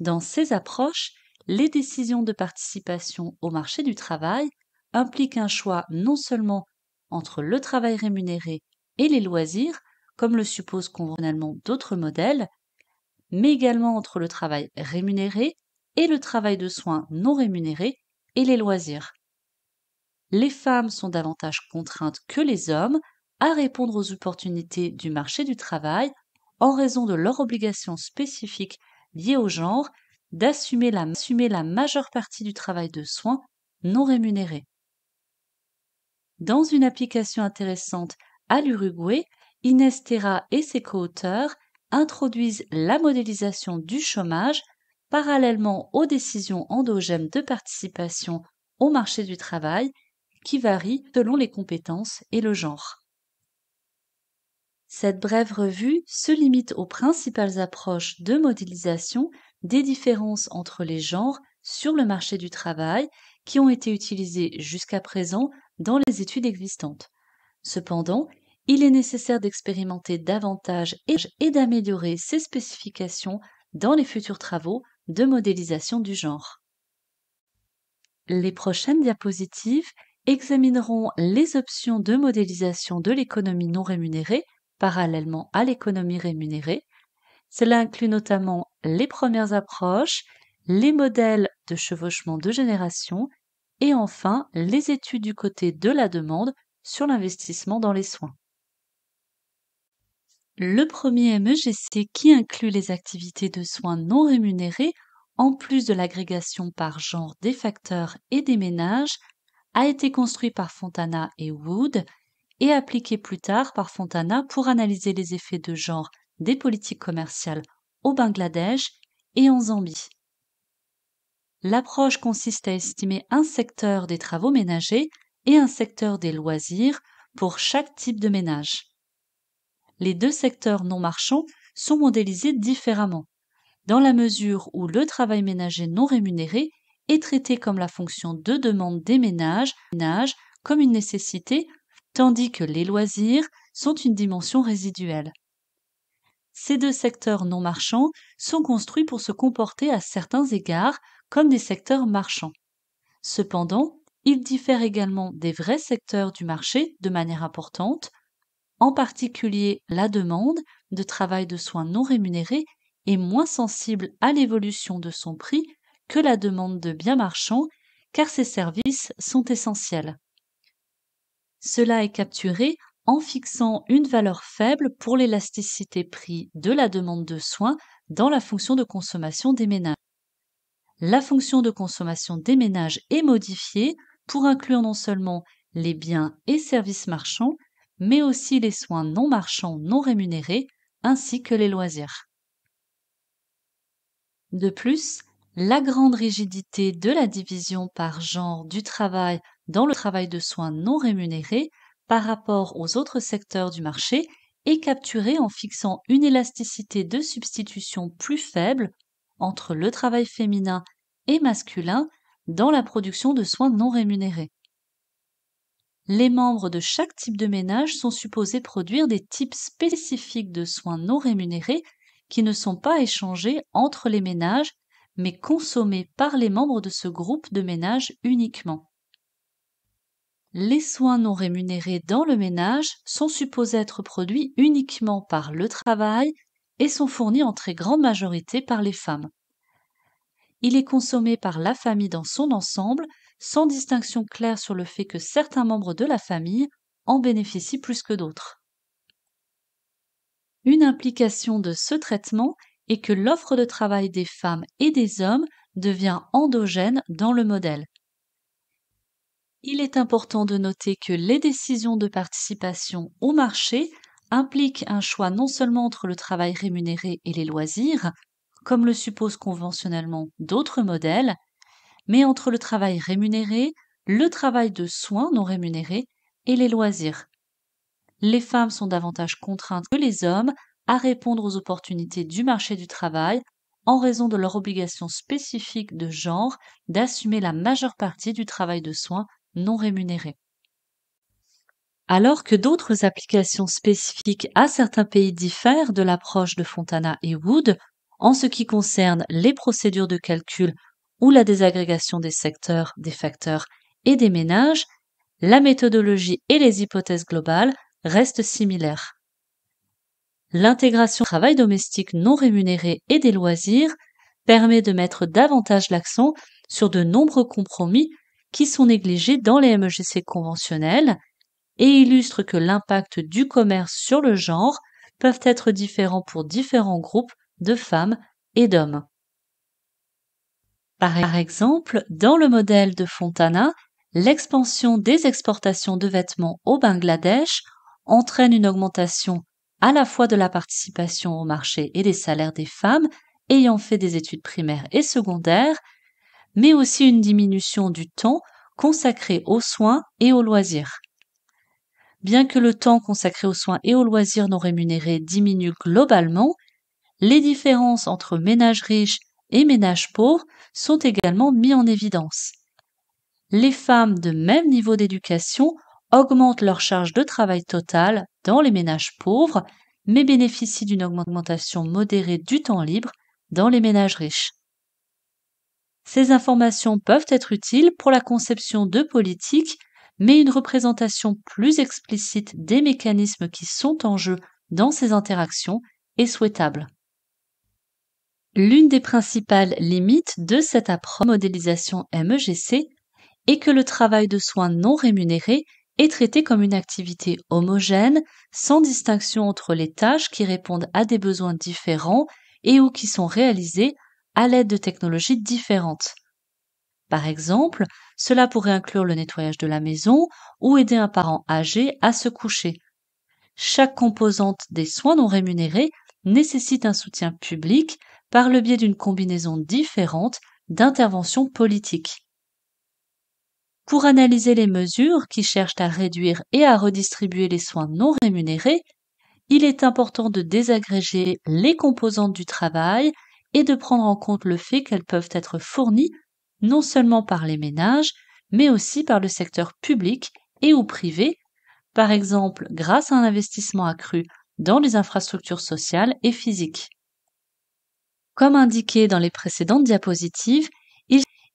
Dans ces approches, les décisions de participation au marché du travail implique un choix non seulement entre le travail rémunéré et les loisirs, comme le supposent convenablement d'autres modèles, mais également entre le travail rémunéré et le travail de soins non rémunéré et les loisirs. Les femmes sont davantage contraintes que les hommes à répondre aux opportunités du marché du travail en raison de leur obligation spécifique liée au genre d'assumer la, la, majeure partie du travail de soins non rémunéré. Dans une application intéressante à l'Uruguay, Inès Terra et ses co-auteurs introduisent la modélisation du chômage parallèlement aux décisions endogènes de participation au marché du travail qui varient selon les compétences et le genre. Cette brève revue se limite aux principales approches de modélisation des différences entre les genres sur le marché du travail qui ont été utilisées jusqu'à présent dans les études existantes. Cependant, il est nécessaire d'expérimenter davantage et d'améliorer ces spécifications dans les futurs travaux de modélisation du genre. Les prochaines diapositives examineront les options de modélisation de l'économie non rémunérée parallèlement à l'économie rémunérée. Cela inclut notamment les premières approches, les modèles de chevauchement de génération et enfin les études du côté de la demande sur l'investissement dans les soins. Le premier MEGC qui inclut les activités de soins non rémunérés en plus de l'agrégation par genre des facteurs et des ménages, a été construit par Fontana et Wood et appliqué plus tard par Fontana pour analyser les effets de genre des politiques commerciales au Bangladesh et en Zambie. L'approche consiste à estimer un secteur des travaux ménagers et un secteur des loisirs pour chaque type de ménage. Les deux secteurs non marchands sont modélisés différemment, dans la mesure où le travail ménager non rémunéré est traité comme la fonction de demande des ménages, comme une nécessité, tandis que les loisirs sont une dimension résiduelle. Ces deux secteurs non marchands sont construits pour se comporter à certains égards comme des secteurs marchands. Cependant, il diffère également des vrais secteurs du marché de manière importante, en particulier la demande de travail de soins non rémunérés est moins sensible à l'évolution de son prix que la demande de biens marchands car ces services sont essentiels. Cela est capturé en fixant une valeur faible pour l'élasticité prix de la demande de soins dans la fonction de consommation des ménages la fonction de consommation des ménages est modifiée pour inclure non seulement les biens et services marchands, mais aussi les soins non marchands non rémunérés ainsi que les loisirs. De plus, la grande rigidité de la division par genre du travail dans le travail de soins non rémunérés par rapport aux autres secteurs du marché est capturée en fixant une élasticité de substitution plus faible entre le travail féminin et masculin dans la production de soins non rémunérés. Les membres de chaque type de ménage sont supposés produire des types spécifiques de soins non rémunérés qui ne sont pas échangés entre les ménages, mais consommés par les membres de ce groupe de ménage uniquement. Les soins non rémunérés dans le ménage sont supposés être produits uniquement par le travail et sont fournis en très grande majorité par les femmes. Il est consommé par la famille dans son ensemble, sans distinction claire sur le fait que certains membres de la famille en bénéficient plus que d'autres. Une implication de ce traitement est que l'offre de travail des femmes et des hommes devient endogène dans le modèle. Il est important de noter que les décisions de participation au marché implique un choix non seulement entre le travail rémunéré et les loisirs, comme le supposent conventionnellement d'autres modèles, mais entre le travail rémunéré, le travail de soins non rémunéré et les loisirs. Les femmes sont davantage contraintes que les hommes à répondre aux opportunités du marché du travail en raison de leur obligation spécifique de genre d'assumer la majeure partie du travail de soins non rémunéré alors que d'autres applications spécifiques à certains pays diffèrent de l'approche de Fontana et Wood en ce qui concerne les procédures de calcul ou la désagrégation des secteurs, des facteurs et des ménages, la méthodologie et les hypothèses globales restent similaires. L'intégration du travail domestique non rémunéré et des loisirs permet de mettre davantage l'accent sur de nombreux compromis qui sont négligés dans les MEGC conventionnels et illustre que l'impact du commerce sur le genre peuvent être différents pour différents groupes de femmes et d'hommes. Par exemple, dans le modèle de Fontana, l'expansion des exportations de vêtements au Bangladesh entraîne une augmentation à la fois de la participation au marché et des salaires des femmes ayant fait des études primaires et secondaires, mais aussi une diminution du temps consacré aux soins et aux loisirs bien que le temps consacré aux soins et aux loisirs non rémunérés diminue globalement, les différences entre ménages riches et ménages pauvres sont également mises en évidence. Les femmes de même niveau d'éducation augmentent leur charge de travail totale dans les ménages pauvres, mais bénéficient d'une augmentation modérée du temps libre dans les ménages riches. Ces informations peuvent être utiles pour la conception de politiques mais une représentation plus explicite des mécanismes qui sont en jeu dans ces interactions est souhaitable. L'une des principales limites de cette approche modélisation MEGC est que le travail de soins non rémunéré est traité comme une activité homogène, sans distinction entre les tâches qui répondent à des besoins différents et ou qui sont réalisées à l'aide de technologies différentes. Par exemple, cela pourrait inclure le nettoyage de la maison ou aider un parent âgé à se coucher. Chaque composante des soins non rémunérés nécessite un soutien public par le biais d'une combinaison différente d'interventions politiques. Pour analyser les mesures qui cherchent à réduire et à redistribuer les soins non rémunérés, il est important de désagréger les composantes du travail et de prendre en compte le fait qu'elles peuvent être fournies non seulement par les ménages, mais aussi par le secteur public et ou privé, par exemple grâce à un investissement accru dans les infrastructures sociales et physiques. Comme indiqué dans les précédentes diapositives,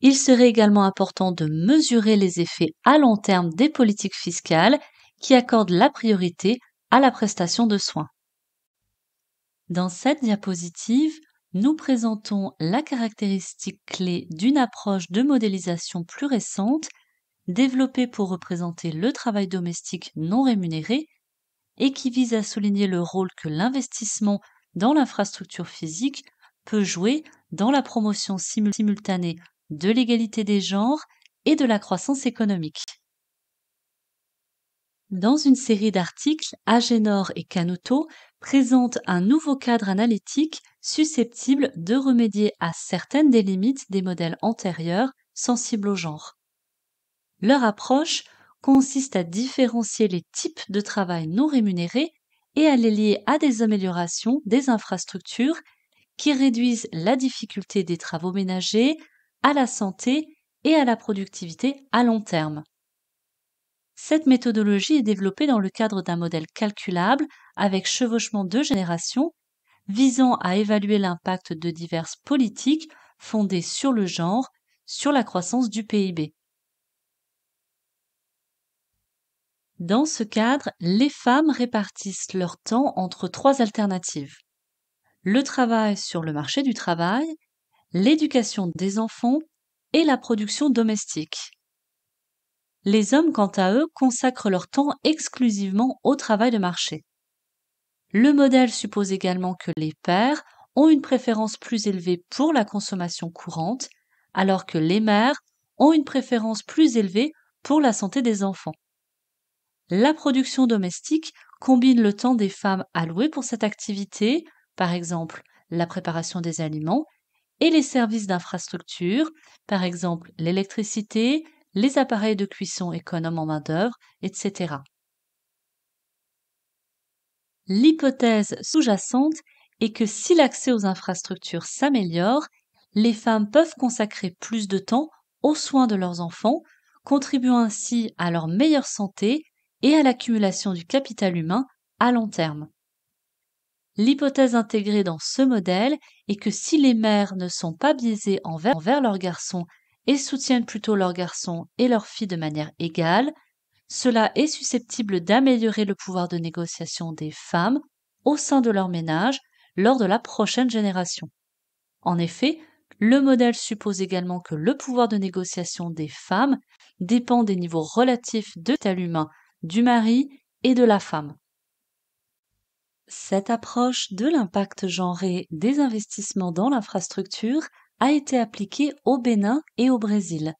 il, serait également important de mesurer les effets à long terme des politiques fiscales qui accordent la priorité à la prestation de soins. Dans cette diapositive, nous présentons la caractéristique clé d'une approche de modélisation plus récente, développée pour représenter le travail domestique non rémunéré et qui vise à souligner le rôle que l'investissement dans l'infrastructure physique peut jouer dans la promotion simultanée de l'égalité des genres et de la croissance économique. Dans une série d'articles, Agenor et Canuto présentent un nouveau cadre analytique susceptible de remédier à certaines des limites des modèles antérieurs sensibles au genre. Leur approche consiste à différencier les types de travail non rémunérés et à les lier à des améliorations des infrastructures qui réduisent la difficulté des travaux ménagers, à la santé et à la productivité à long terme. Cette méthodologie est développée dans le cadre d'un modèle calculable avec chevauchement de générations visant à évaluer l'impact de diverses politiques fondées sur le genre sur la croissance du PIB. Dans ce cadre, les femmes répartissent leur temps entre trois alternatives. Le travail sur le marché du travail, l'éducation des enfants et la production domestique. Les hommes, quant à eux, consacrent leur temps exclusivement au travail de marché. Le modèle suppose également que les pères ont une préférence plus élevée pour la consommation courante, alors que les mères ont une préférence plus élevée pour la santé des enfants. La production domestique combine le temps des femmes allouées pour cette activité, par exemple la préparation des aliments, et les services d'infrastructure, par exemple l'électricité, les appareils de cuisson économes en main-d'œuvre, etc. L'hypothèse sous-jacente est que si l'accès aux infrastructures s'améliore, les femmes peuvent consacrer plus de temps aux soins de leurs enfants, contribuant ainsi à leur meilleure santé et à l'accumulation du capital humain à long terme. L'hypothèse intégrée dans ce modèle est que si les mères ne sont pas biaisées envers, leurs garçons et soutiennent plutôt leurs garçons et leurs filles de manière égale, cela est susceptible d'améliorer le pouvoir de négociation des femmes au sein de leur ménage lors de la prochaine génération. En effet, le modèle suppose également que le pouvoir de négociation des femmes dépend des niveaux relatifs de tel humain, du mari et de la femme. Cette approche de l'impact genré des investissements dans l'infrastructure a été appliquée au Bénin et au Brésil.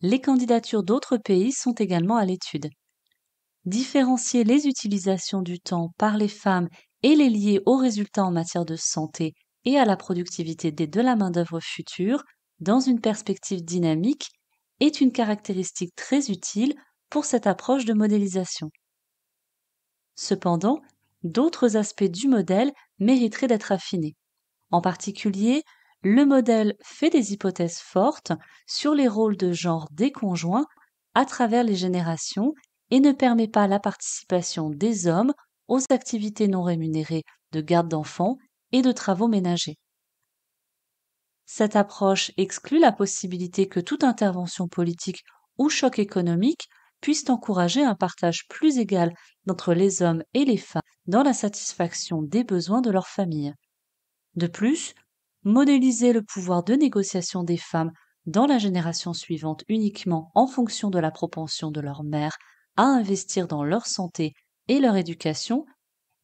Les candidatures d'autres pays sont également à l'étude. Différencier les utilisations du temps par les femmes et les lier aux résultats en matière de santé et à la productivité des de la main-d'œuvre future dans une perspective dynamique est une caractéristique très utile pour cette approche de modélisation. Cependant, d'autres aspects du modèle mériteraient d'être affinés. En particulier, le modèle fait des hypothèses fortes sur les rôles de genre des conjoints à travers les générations et ne permet pas la participation des hommes aux activités non rémunérées de garde d'enfants et de travaux ménagers. Cette approche exclut la possibilité que toute intervention politique ou choc économique puisse encourager un partage plus égal entre les hommes et les femmes dans la satisfaction des besoins de leur famille. De plus, modéliser le pouvoir de négociation des femmes dans la génération suivante uniquement en fonction de la propension de leur mère à investir dans leur santé et leur éducation,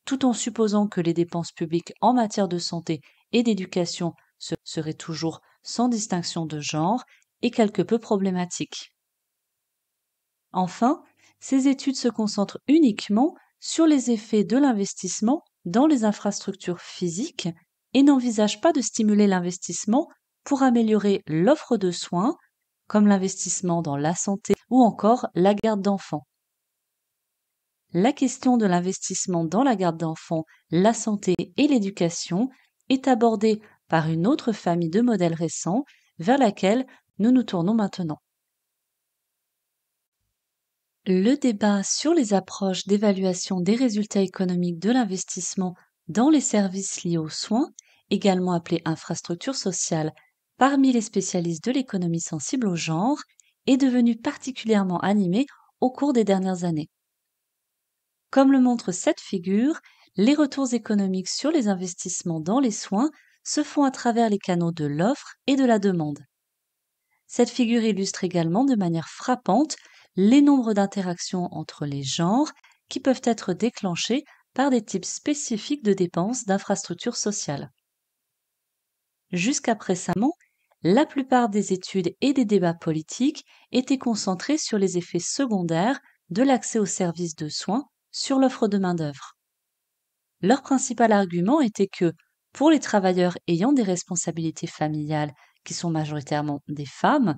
tout en supposant que les dépenses publiques en matière de santé et d'éducation seraient toujours sans distinction de genre et quelque peu problématiques. Enfin, ces études se concentrent uniquement sur les effets de l'investissement dans les infrastructures physiques et n'envisage pas de stimuler l'investissement pour améliorer l'offre de soins, comme l'investissement dans la santé ou encore la garde d'enfants. La question de l'investissement dans la garde d'enfants, la santé et l'éducation est abordée par une autre famille de modèles récents vers laquelle nous nous tournons maintenant. Le débat sur les approches d'évaluation des résultats économiques de l'investissement dans les services liés aux soins également appelée infrastructure sociale parmi les spécialistes de l'économie sensible au genre, est devenue particulièrement animée au cours des dernières années. Comme le montre cette figure, les retours économiques sur les investissements dans les soins se font à travers les canaux de l'offre et de la demande. Cette figure illustre également de manière frappante les nombres d'interactions entre les genres qui peuvent être déclenchés par des types spécifiques de dépenses d'infrastructures sociales. Jusqu'à récemment, la plupart des études et des débats politiques étaient concentrés sur les effets secondaires de l'accès aux services de soins sur l'offre de main-d'œuvre. Leur principal argument était que, pour les travailleurs ayant des responsabilités familiales qui sont majoritairement des femmes,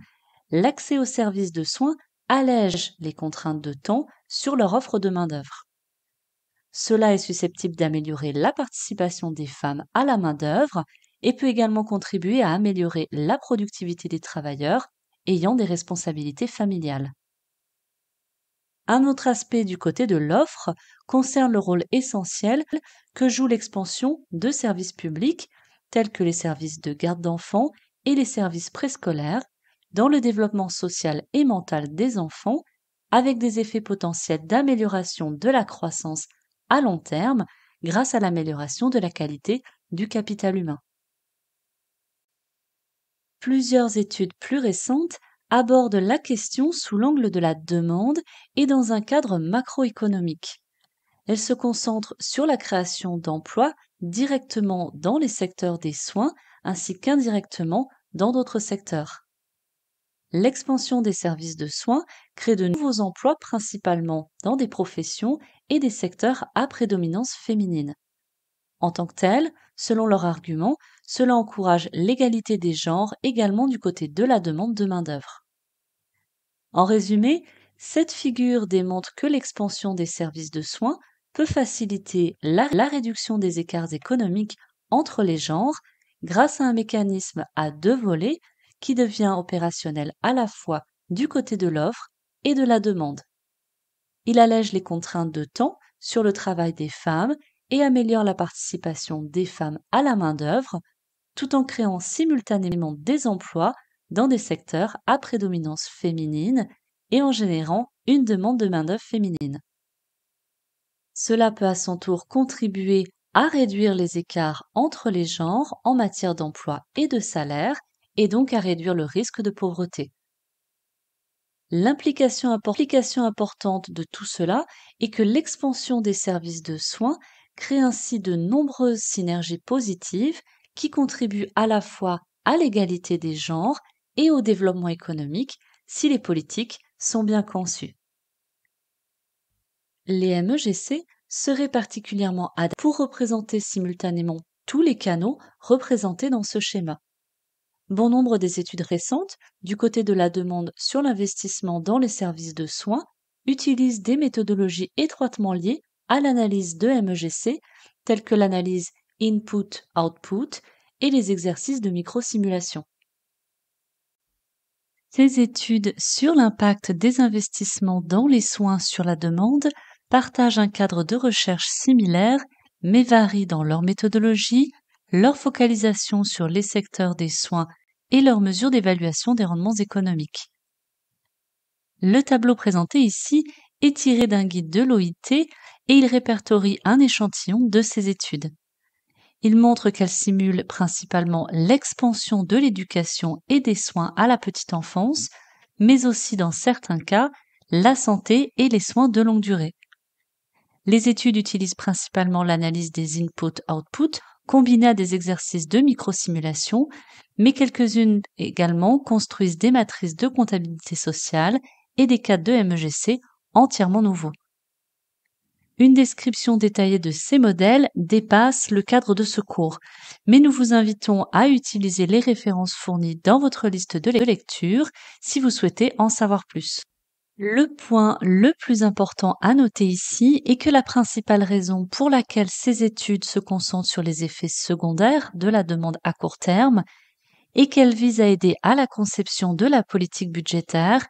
l'accès aux services de soins allège les contraintes de temps sur leur offre de main-d'œuvre. Cela est susceptible d'améliorer la participation des femmes à la main-d'œuvre et peut également contribuer à améliorer la productivité des travailleurs ayant des responsabilités familiales. Un autre aspect du côté de l'offre concerne le rôle essentiel que joue l'expansion de services publics tels que les services de garde d'enfants et les services préscolaires dans le développement social et mental des enfants avec des effets potentiels d'amélioration de la croissance à long terme grâce à l'amélioration de la qualité du capital humain. Plusieurs études plus récentes abordent la question sous l'angle de la demande et dans un cadre macroéconomique. Elles se concentrent sur la création d'emplois directement dans les secteurs des soins ainsi qu'indirectement dans d'autres secteurs. L'expansion des services de soins crée de nouveaux emplois principalement dans des professions et des secteurs à prédominance féminine. En tant que tel, selon leur argument, cela encourage l'égalité des genres également du côté de la demande de main-d'œuvre. En résumé, cette figure démontre que l'expansion des services de soins peut faciliter la, réduction des écarts économiques entre les genres grâce à un mécanisme à deux volets qui devient opérationnel à la fois du côté de l'offre et de la demande. Il allège les contraintes de temps sur le travail des femmes et améliore la participation des femmes à la main-d'œuvre tout en créant simultanément des emplois dans des secteurs à prédominance féminine et en générant une demande de main-d'œuvre féminine. Cela peut à son tour contribuer à réduire les écarts entre les genres en matière d'emploi et de salaire et donc à réduire le risque de pauvreté. L'implication importante de tout cela est que l'expansion des services de soins crée ainsi de nombreuses synergies positives qui contribuent à la fois à l'égalité des genres et au développement économique si les politiques sont bien conçues. Les MEGC seraient particulièrement adaptés pour représenter simultanément tous les canaux représentés dans ce schéma. Bon nombre des études récentes, du côté de la demande sur l'investissement dans les services de soins, utilisent des méthodologies étroitement liées à l'analyse de MEGC, telles que l'analyse input-output et les exercices de microsimulation. Ces études sur l'impact des investissements dans les soins sur la demande partagent un cadre de recherche similaire, mais varient dans leur méthodologie, leur focalisation sur les secteurs des soins et leurs mesures d'évaluation des rendements économiques. Le tableau présenté ici est tiré d'un guide de l'OIT et il répertorie un échantillon de ces études. Il montre qu'elle simule principalement l'expansion de l'éducation et des soins à la petite enfance, mais aussi dans certains cas, la santé et les soins de longue durée. Les études utilisent principalement l'analyse des input-output combinée à des exercices de microsimulation, mais quelques-unes également construisent des matrices de comptabilité sociale et des cas de MEGC entièrement nouveaux. Une description détaillée de ces modèles dépasse le cadre de ce cours, mais nous vous invitons à utiliser les références fournies dans votre liste de lecture si vous souhaitez en savoir plus. Le point le plus important à noter ici est que la principale raison pour laquelle ces études se concentrent sur les effets secondaires de la demande à court terme est qu'elles visent à aider à la conception de la politique budgétaire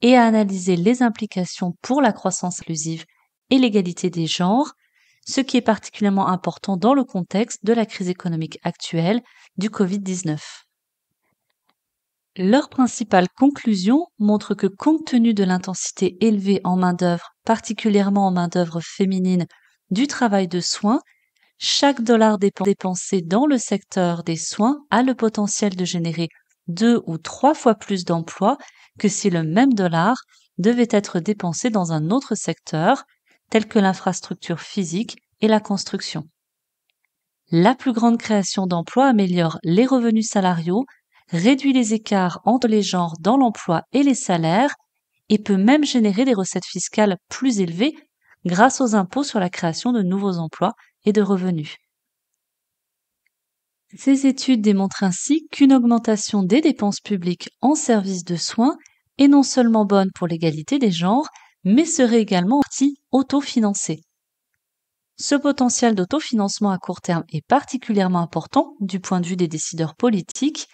et à analyser les implications pour la croissance inclusive et l'égalité des genres, ce qui est particulièrement important dans le contexte de la crise économique actuelle du Covid-19. Leur principale conclusion montre que compte tenu de l'intensité élevée en main-d'œuvre, particulièrement en main-d'œuvre féminine, du travail de soins, chaque dollar dépensé dans le secteur des soins a le potentiel de générer deux ou trois fois plus d'emplois que si le même dollar devait être dépensé dans un autre secteur, telles que l'infrastructure physique et la construction. La plus grande création d'emplois améliore les revenus salariaux, réduit les écarts entre les genres dans l'emploi et les salaires, et peut même générer des recettes fiscales plus élevées grâce aux impôts sur la création de nouveaux emplois et de revenus. Ces études démontrent ainsi qu'une augmentation des dépenses publiques en services de soins est non seulement bonne pour l'égalité des genres, mais serait également partie autofinancée. Ce potentiel d'autofinancement à court terme est particulièrement important du point de vue des décideurs politiques,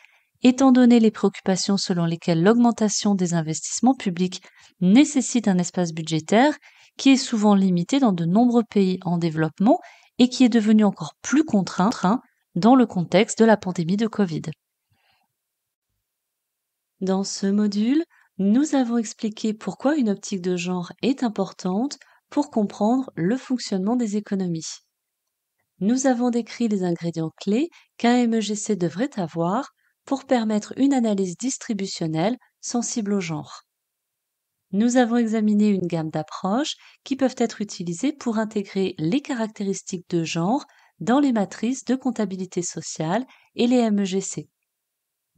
étant donné les préoccupations selon lesquelles l'augmentation des investissements publics nécessite un espace budgétaire qui est souvent limité dans de nombreux pays en développement et qui est devenu encore plus contraint dans le contexte de la pandémie de Covid. Dans ce module, nous avons expliqué pourquoi une optique de genre est importante pour comprendre le fonctionnement des économies. Nous avons décrit les ingrédients clés qu'un MEGC devrait avoir pour permettre une analyse distributionnelle sensible au genre. Nous avons examiné une gamme d'approches qui peuvent être utilisées pour intégrer les caractéristiques de genre dans les matrices de comptabilité sociale et les MEGC.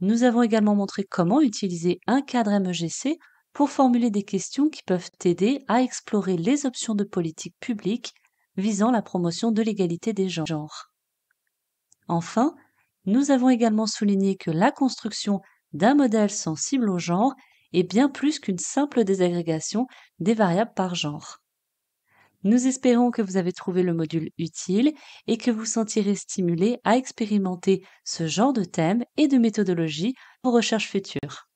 Nous avons également montré comment utiliser un cadre MEGC pour formuler des questions qui peuvent aider à explorer les options de politique publique visant la promotion de l'égalité des genres. Enfin, nous avons également souligné que la construction d'un modèle sensible au genre est bien plus qu'une simple désagrégation des variables par genre. Nous espérons que vous avez trouvé le module utile et que vous sentirez stimulé à expérimenter ce genre de thème et de méthodologie pour recherches futures.